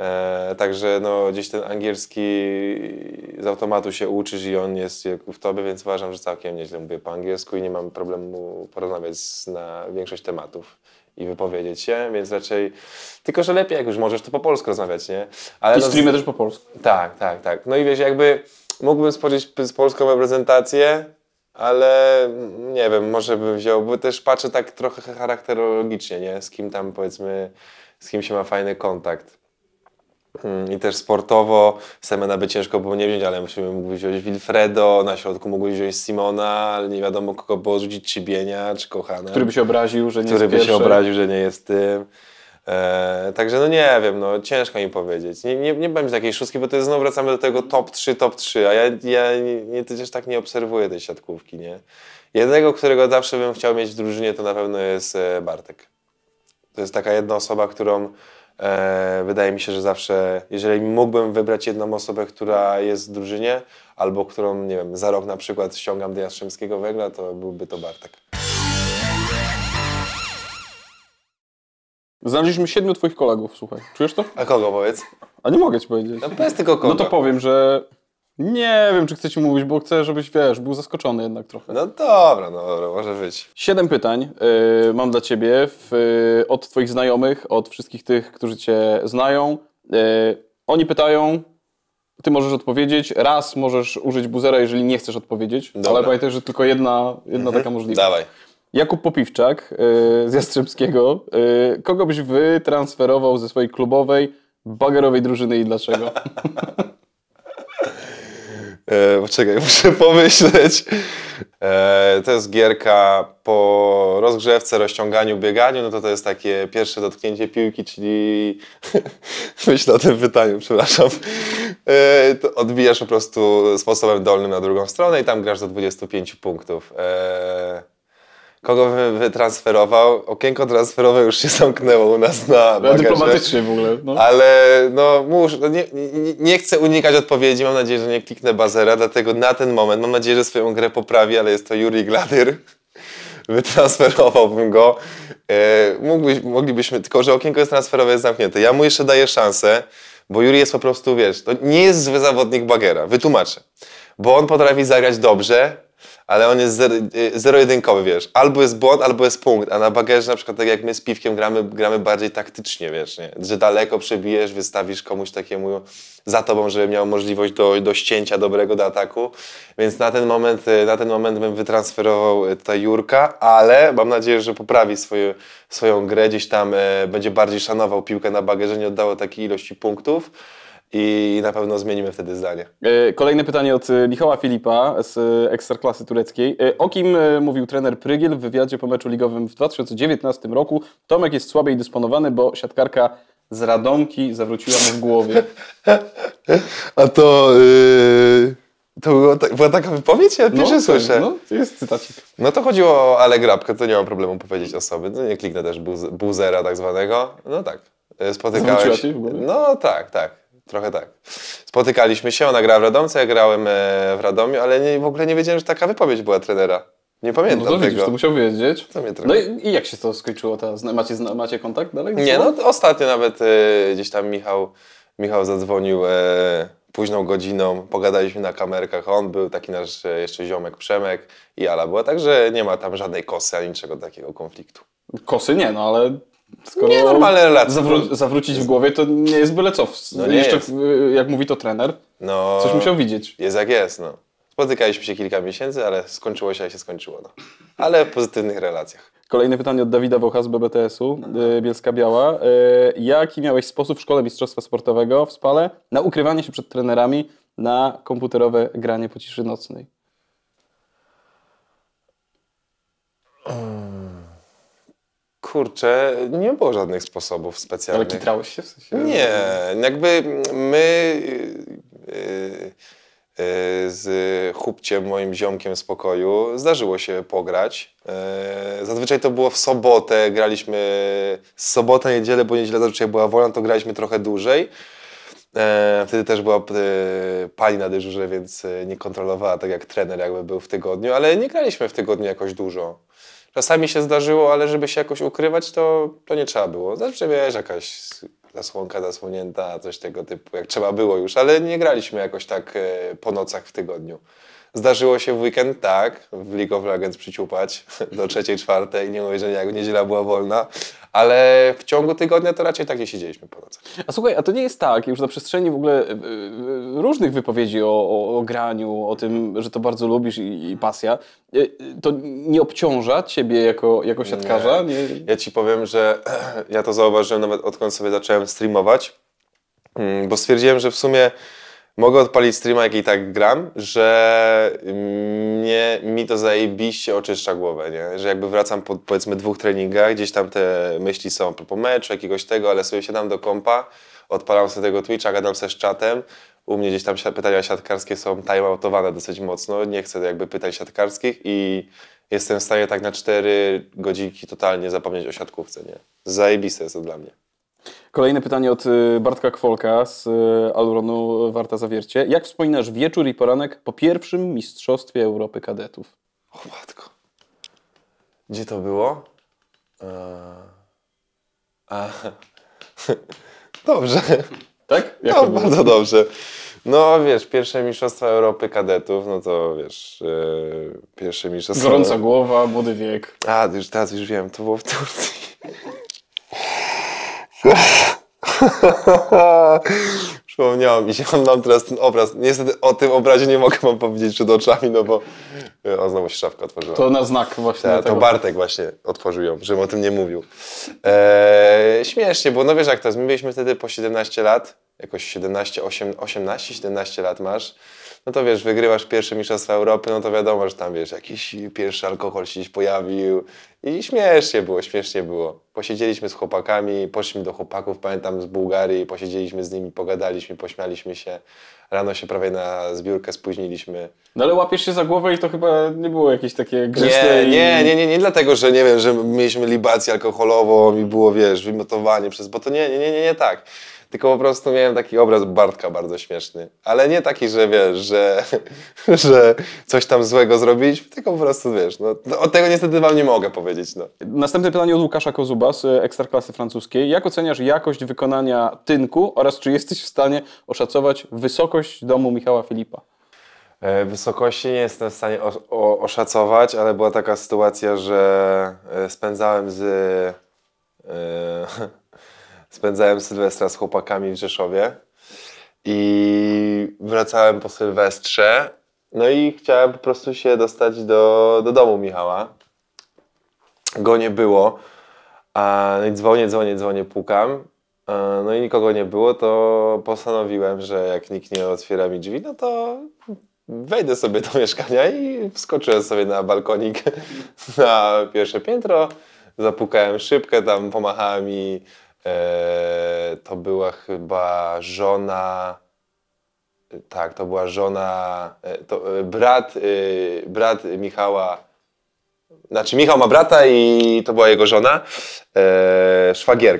E, także no, gdzieś ten angielski z automatu się uczysz i on jest w tobie, więc uważam, że całkiem nieźle mówię po angielsku i nie mam problemu porozmawiać na większość tematów i wypowiedzieć się, więc raczej tylko, że lepiej jak już możesz to po polsku rozmawiać, nie? Ale I no, streamy też po polsku. Tak, tak, tak. No i wiesz, jakby mógłbym spojrzeć z polską reprezentację, ale nie wiem, może bym wziął, bo też patrzę tak trochę charakterologicznie, nie? Z kim tam powiedzmy, z kim się ma fajny kontakt. Mm, I też sportowo Semena by ciężko było nie wziąć, ale musimy mógłbyś wziąć Wilfredo, na środku mógłbyś wziąć Simona, ale nie wiadomo kogo było rzucić Cibienia czy Kochana. Który by się obraził, że nie który jest Który by się obraził, że nie jest tym. Eee, także no nie wiem, no ciężko mi powiedzieć. Nie, nie, nie będę takiej szóstki, bo to jest znowu wracamy do tego top 3, top 3, a ja, ja nie, nie, też tak nie obserwuję tej siatkówki, nie? Jednego, którego zawsze bym chciał mieć w drużynie, to na pewno jest e, Bartek. To jest taka jedna osoba, którą E, wydaje mi się, że zawsze, jeżeli mógłbym wybrać jedną osobę, która jest w drużynie, albo którą, nie wiem, za rok na przykład ściągam do Jastrzębskiego Węgla, to byłby to Bartek. Znaleźliśmy siedmiu twoich kolegów, słuchaj. Czujesz to? A kogo powiedz? A nie mogę ci powiedzieć. No powiedz tylko kogo. No to powiem, że nie wiem, czy chcę ci mówić, bo chcę, żebyś, wiesz, był zaskoczony jednak trochę. No dobra, no dobra, może być. Siedem pytań y, mam dla ciebie w, y, od twoich znajomych, od wszystkich tych, którzy cię znają. Y, oni pytają, ty możesz odpowiedzieć. Raz możesz użyć buzera, jeżeli nie chcesz odpowiedzieć, dobra. ale pamiętaj, że tylko jedna, jedna mhm. taka możliwość. Dawaj. Jakub Popiwczak y, z Jastrzębskiego. Y, kogo byś wytransferował ze swojej klubowej, bagerowej drużyny i dlaczego? E, poczekaj, muszę pomyśleć. E, to jest gierka po rozgrzewce, rozciąganiu, bieganiu. No to to jest takie pierwsze dotknięcie piłki, czyli myślę o tym pytaniu, przepraszam. E, to odbijasz po prostu sposobem dolnym na drugą stronę i tam grasz do 25 punktów. E, kogo bym wytransferował. Okienko transferowe już się zamknęło u nas na bagaże, Dyplomatycznie w ogóle. No. Ale no, muszę, no nie, nie, nie, chcę unikać odpowiedzi, mam nadzieję, że nie kliknę bazera, dlatego na ten moment, mam nadzieję, że swoją grę poprawi, ale jest to Juri Gladyr. Wytransferowałbym go. E, mógłbyś, moglibyśmy, tylko że okienko jest transferowe, jest zamknięte. Ja mu jeszcze daję szansę, bo Juri jest po prostu, wiesz, to nie jest zły zawodnik bagera. Wytłumaczę. Bo on potrafi zagrać dobrze, ale on jest y, zero-jedynkowy, zero wiesz. Albo jest błąd, albo jest punkt, a na bagerze na przykład tak jak my z piwkiem gramy, gramy bardziej taktycznie, wiesz, nie? Że daleko przebijesz, wystawisz komuś takiemu za tobą, żeby miał możliwość do, do ścięcia dobrego do ataku, więc na ten moment, y, na ten moment bym wytransferował y, ta Jurka, ale mam nadzieję, że poprawi swoje, swoją grę, gdzieś tam będzie bardziej szanował piłkę na bagerze, nie oddało takiej ilości punktów i na pewno zmienimy wtedy zdanie. E, kolejne pytanie od e, Michała Filipa z e, Ekstraklasy Tureckiej. O kim mówił trener Prygiel w wywiadzie po meczu ligowym w 2019 roku? Tomek jest słabiej dysponowany, bo siatkarka z Radomki zawróciła mu w głowie. A to... Yy... To było, była taka wypowiedź? Ja pierwszy no, słyszę. Tak, no, to jest cytacik. No to chodziło o Ale Grabkę, to nie mam problemu powiedzieć osoby. No nie kliknę też buzera tak zwanego. No tak, spotykałeś. się w głowie? No tak, tak. Trochę tak. Spotykaliśmy się, ona grała w Radomce, ja grałem e, w Radomiu, ale nie, w ogóle nie wiedziałem, że taka wypowiedź była trenera. Nie pamiętam no to widzisz, tego. to musiał wiedzieć. To mnie trochę... No i, i, jak się to skończyło? Ta, macie, macie kontakt dalej? Nie, no ostatnio nawet y, gdzieś tam Michał, Michał zadzwonił y, późną godziną, pogadaliśmy na kamerkach, on był taki nasz y, jeszcze ziomek Przemek i Ala była, także nie ma tam żadnej kosy ani niczego takiego konfliktu. Kosy nie, no ale Skoro nie, normalne relacje. Zawró zawrócić w głowie to nie jest byle co. No nie Jeszcze, jest. jak mówi to trener, no, coś musiał widzieć. Jest jak jest, no. Spotykaliśmy się kilka miesięcy, ale skończyło się, jak się skończyło. No. Ale w pozytywnych relacjach. Kolejne pytanie od Dawida Wocha z BBTS-u, no y, tak. Bielska Biała. Y, jaki miałeś sposób w szkole mistrzostwa sportowego w Spale na ukrywanie się przed trenerami na komputerowe granie po ciszy nocnej? Mm. Kurczę, nie było żadnych sposobów specjalnych. Ale kitrałeś się w sensie? Nie, jakby my y, y, y, z chłopciem, moim ziomkiem z pokoju. Zdarzyło się pograć. Zazwyczaj to było w sobotę, graliśmy z sobotę, niedzielę, bo niedziela zazwyczaj była wolna, to graliśmy trochę dłużej. Wtedy też była pani na dyżurze, więc nie kontrolowała tak jak trener jakby był w tygodniu, ale nie graliśmy w tygodniu jakoś dużo. Czasami się zdarzyło, ale żeby się jakoś ukrywać, to, to nie trzeba było. Zawsze wiesz, jakaś zasłonka zasłonięta, coś tego typu, jak trzeba było już, ale nie graliśmy jakoś tak e, po nocach w tygodniu. Zdarzyło się w weekend, tak, w League of Legends przyciupać do trzeciej, czwartej, nie mówię, że jak niedziela była wolna, ale w ciągu tygodnia to raczej tak nie siedzieliśmy po nocy. A słuchaj, a to nie jest tak, już na przestrzeni w ogóle e, e, różnych wypowiedzi o, o, o graniu, o tym, że to bardzo lubisz i, i, pasja, e, to nie obciąża ciebie jako, jako siatkarza? Nie. nie. Ja ci powiem, że ja to zauważyłem nawet odkąd sobie zacząłem streamować, mm, bo stwierdziłem, że w sumie mogę odpalić streama, jak i tak gram, że mnie, mi to zajebiście oczyszcza głowę, nie? Że jakby wracam po powiedzmy dwóch treningach, gdzieś tam te myśli są po meczu, jakiegoś tego, ale sobie siadam do kompa, odpalam sobie tego Twitcha, gadam sobie z czatem, u mnie gdzieś tam pytania siatkarskie są timeoutowane dosyć mocno, nie chcę jakby pytań siatkarskich i jestem w stanie tak na cztery godzinki totalnie zapomnieć o siatkówce, nie? Zajebiste jest to dla mnie. Kolejne pytanie od y, Bartka Kwolka z y, Aluronu. Warta Zawiercie. Jak wspominasz wieczór i poranek po pierwszym Mistrzostwie Europy Kadetów? O matko. Gdzie to było? Eee... dobrze. Tak? Jak no, bardzo dobrze. No wiesz, pierwsze mistrzostwa Europy kadetów, no to wiesz, yy, pierwsze mistrzostwa... Gorąca głowa, młody wiek. A, już teraz już wiem, to było w Turcji. Przypomniało mi się, mam teraz ten obraz. Niestety o tym obrazie nie mogę wam powiedzieć przed oczami, no bo o, znowu się szafka otworzyła. To na znak właśnie. Ta, to Bartek właśnie otworzył ją, żebym o tym nie mówił. Eee, śmiesznie, bo no wiesz jak to jest, my byliśmy wtedy po 17 lat, jakoś 17, 8, 18, 17 lat masz no to wiesz, wygrywasz pierwsze mistrzostwa Europy, no to wiadomo, że tam wiesz, jakiś pierwszy alkohol się pojawił i śmiesznie było, śmiesznie było. Posiedzieliśmy z chłopakami, poszliśmy do chłopaków, pamiętam, z Bułgarii, posiedzieliśmy z nimi, pogadaliśmy, pośmialiśmy się. Rano się prawie na zbiórkę spóźniliśmy. No ale łapiesz się za głowę i to chyba nie było jakieś takie grzeczne... Nie, nie, nie, nie, nie dlatego, że nie wiem, że mieliśmy libację alkoholową i było, wiesz, wymiotowanie przez... Bo to nie, nie, nie, nie, nie tak. Tylko po prostu miałem taki obraz Bartka bardzo śmieszny. Ale nie taki, że wiesz, że, że coś tam złego zrobiliśmy, tylko po prostu wiesz. No, no, od tego niestety wam nie mogę powiedzieć. No. Następne pytanie od Łukasza Kozuba z e, Ekstraklasy Francuskiej. Jak oceniasz jakość wykonania tynku oraz czy jesteś w stanie oszacować wysokość domu Michała Filipa? E, wysokości nie jestem w stanie oszacować, ale była taka sytuacja, że e, spędzałem z spędzałem Sylwestra z chłopakami w Rzeszowie i wracałem po Sylwestrze. No i chciałem po prostu się dostać do, do domu Michała. Go nie było. A, no i dzwonię, dzwonię, dzwonię, pukam. E, no i nikogo nie było, to postanowiłem, że jak nikt nie otwiera mi drzwi, no to wejdę sobie do mieszkania i wskoczyłem sobie na balkonik na pierwsze piętro, zapukałem szybkę, tam pomachałem i E, to była chyba żona. E, tak, to była żona. E, to brat, brat Michała. Znaczy, Michał ma brata i to była jego żona. Szwagierka,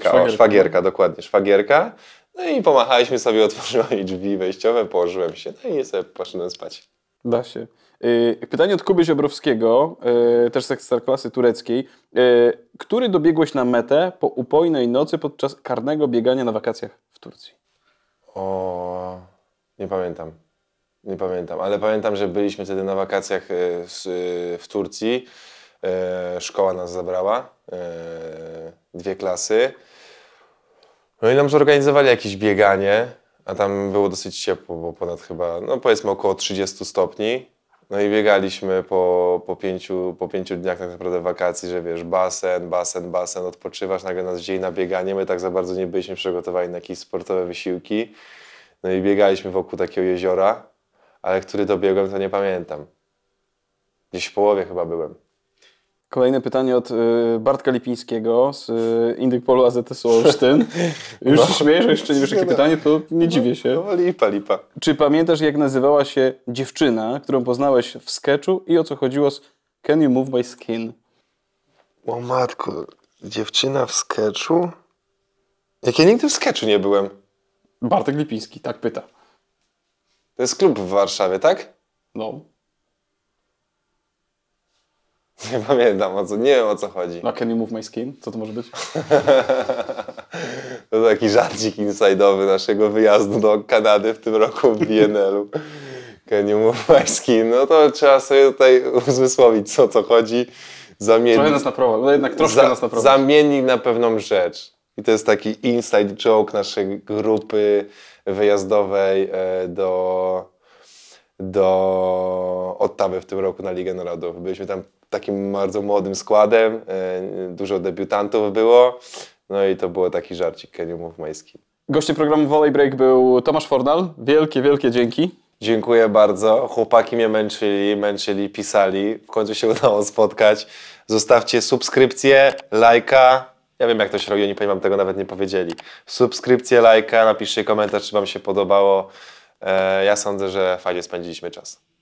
szwagierka, o, szwagierka no. dokładnie, szwagierka. No i pomachaliśmy sobie, otworzyła drzwi wejściowe, położyłem się, no i sobie poszedłem spać. Da się. Y, pytanie od Kuby Ziobrowskiego, y, też z ekstraklasy tureckiej. Y, który dobiegłeś na metę po upojnej nocy podczas karnego biegania na wakacjach w Turcji? O, nie pamiętam. Nie pamiętam, ale pamiętam, że byliśmy wtedy na wakacjach w Turcji. Szkoła nas zabrała, dwie klasy. No i nam zorganizowali jakieś bieganie, a tam było dosyć ciepło, bo ponad chyba, no powiedzmy około 30 stopni. No i biegaliśmy po, po, pięciu, po pięciu dniach tak naprawdę wakacji, że wiesz, basen, basen, basen, odpoczywasz, nagle nas wzięli na bieganie, my tak za bardzo nie byliśmy przygotowani na jakieś sportowe wysiłki. No i biegaliśmy wokół takiego jeziora, ale który dobiegłem, to nie pamiętam. Gdzieś w połowie chyba byłem. Kolejne pytanie od y, Bartka Lipińskiego z y, Indyk Polu AZS Olsztyn. Już no. się śmiejesz, że jeszcze nie wiesz, jakie no. pytanie, to nie no, dziwię się. No, lipa, lipa. Czy pamiętasz, jak nazywała się dziewczyna, którą poznałeś w sketchu i o co chodziło z Can You Move My Skin? O matko, dziewczyna w sketchu? Jak ja nigdy w sketchu nie byłem. Bartek Lipiński, tak pyta. To jest klub w Warszawie, tak? No. Nie pamiętam o co, nie wiem o co chodzi. No, can you move my skin? Co to może być? to taki żarcik inside'owy naszego wyjazdu do Kanady w tym roku w BNL-u. Can you move my skin? No to trzeba sobie tutaj uzmysłowić, co co chodzi. Zamieni... Trochę nas naprowadzi, no jednak troszkę Za, nas naprowadzi. Zamieni na pewną rzecz. I to jest taki inside joke naszej grupy wyjazdowej e, do, do Ottawy w tym roku na Ligę Narodów. Byliśmy tam takim bardzo młodym składem, e, dużo debiutantów było, no i to było taki żarcik Keniumów Majski. Gościem programu Volley Break był Tomasz Fornal. Wielkie, wielkie dzięki. Dziękuję bardzo. Chłopaki mnie męczyli, męczyli, pisali. W końcu się udało spotkać. Zostawcie subskrypcję, lajka. Ja wiem, jak to się robi, oni pewnie wam tego nawet nie powiedzieli. Subskrypcję, lajka, napiszcie komentarz, czy wam się podobało. E, ja sądzę, że fajnie spędziliśmy czas.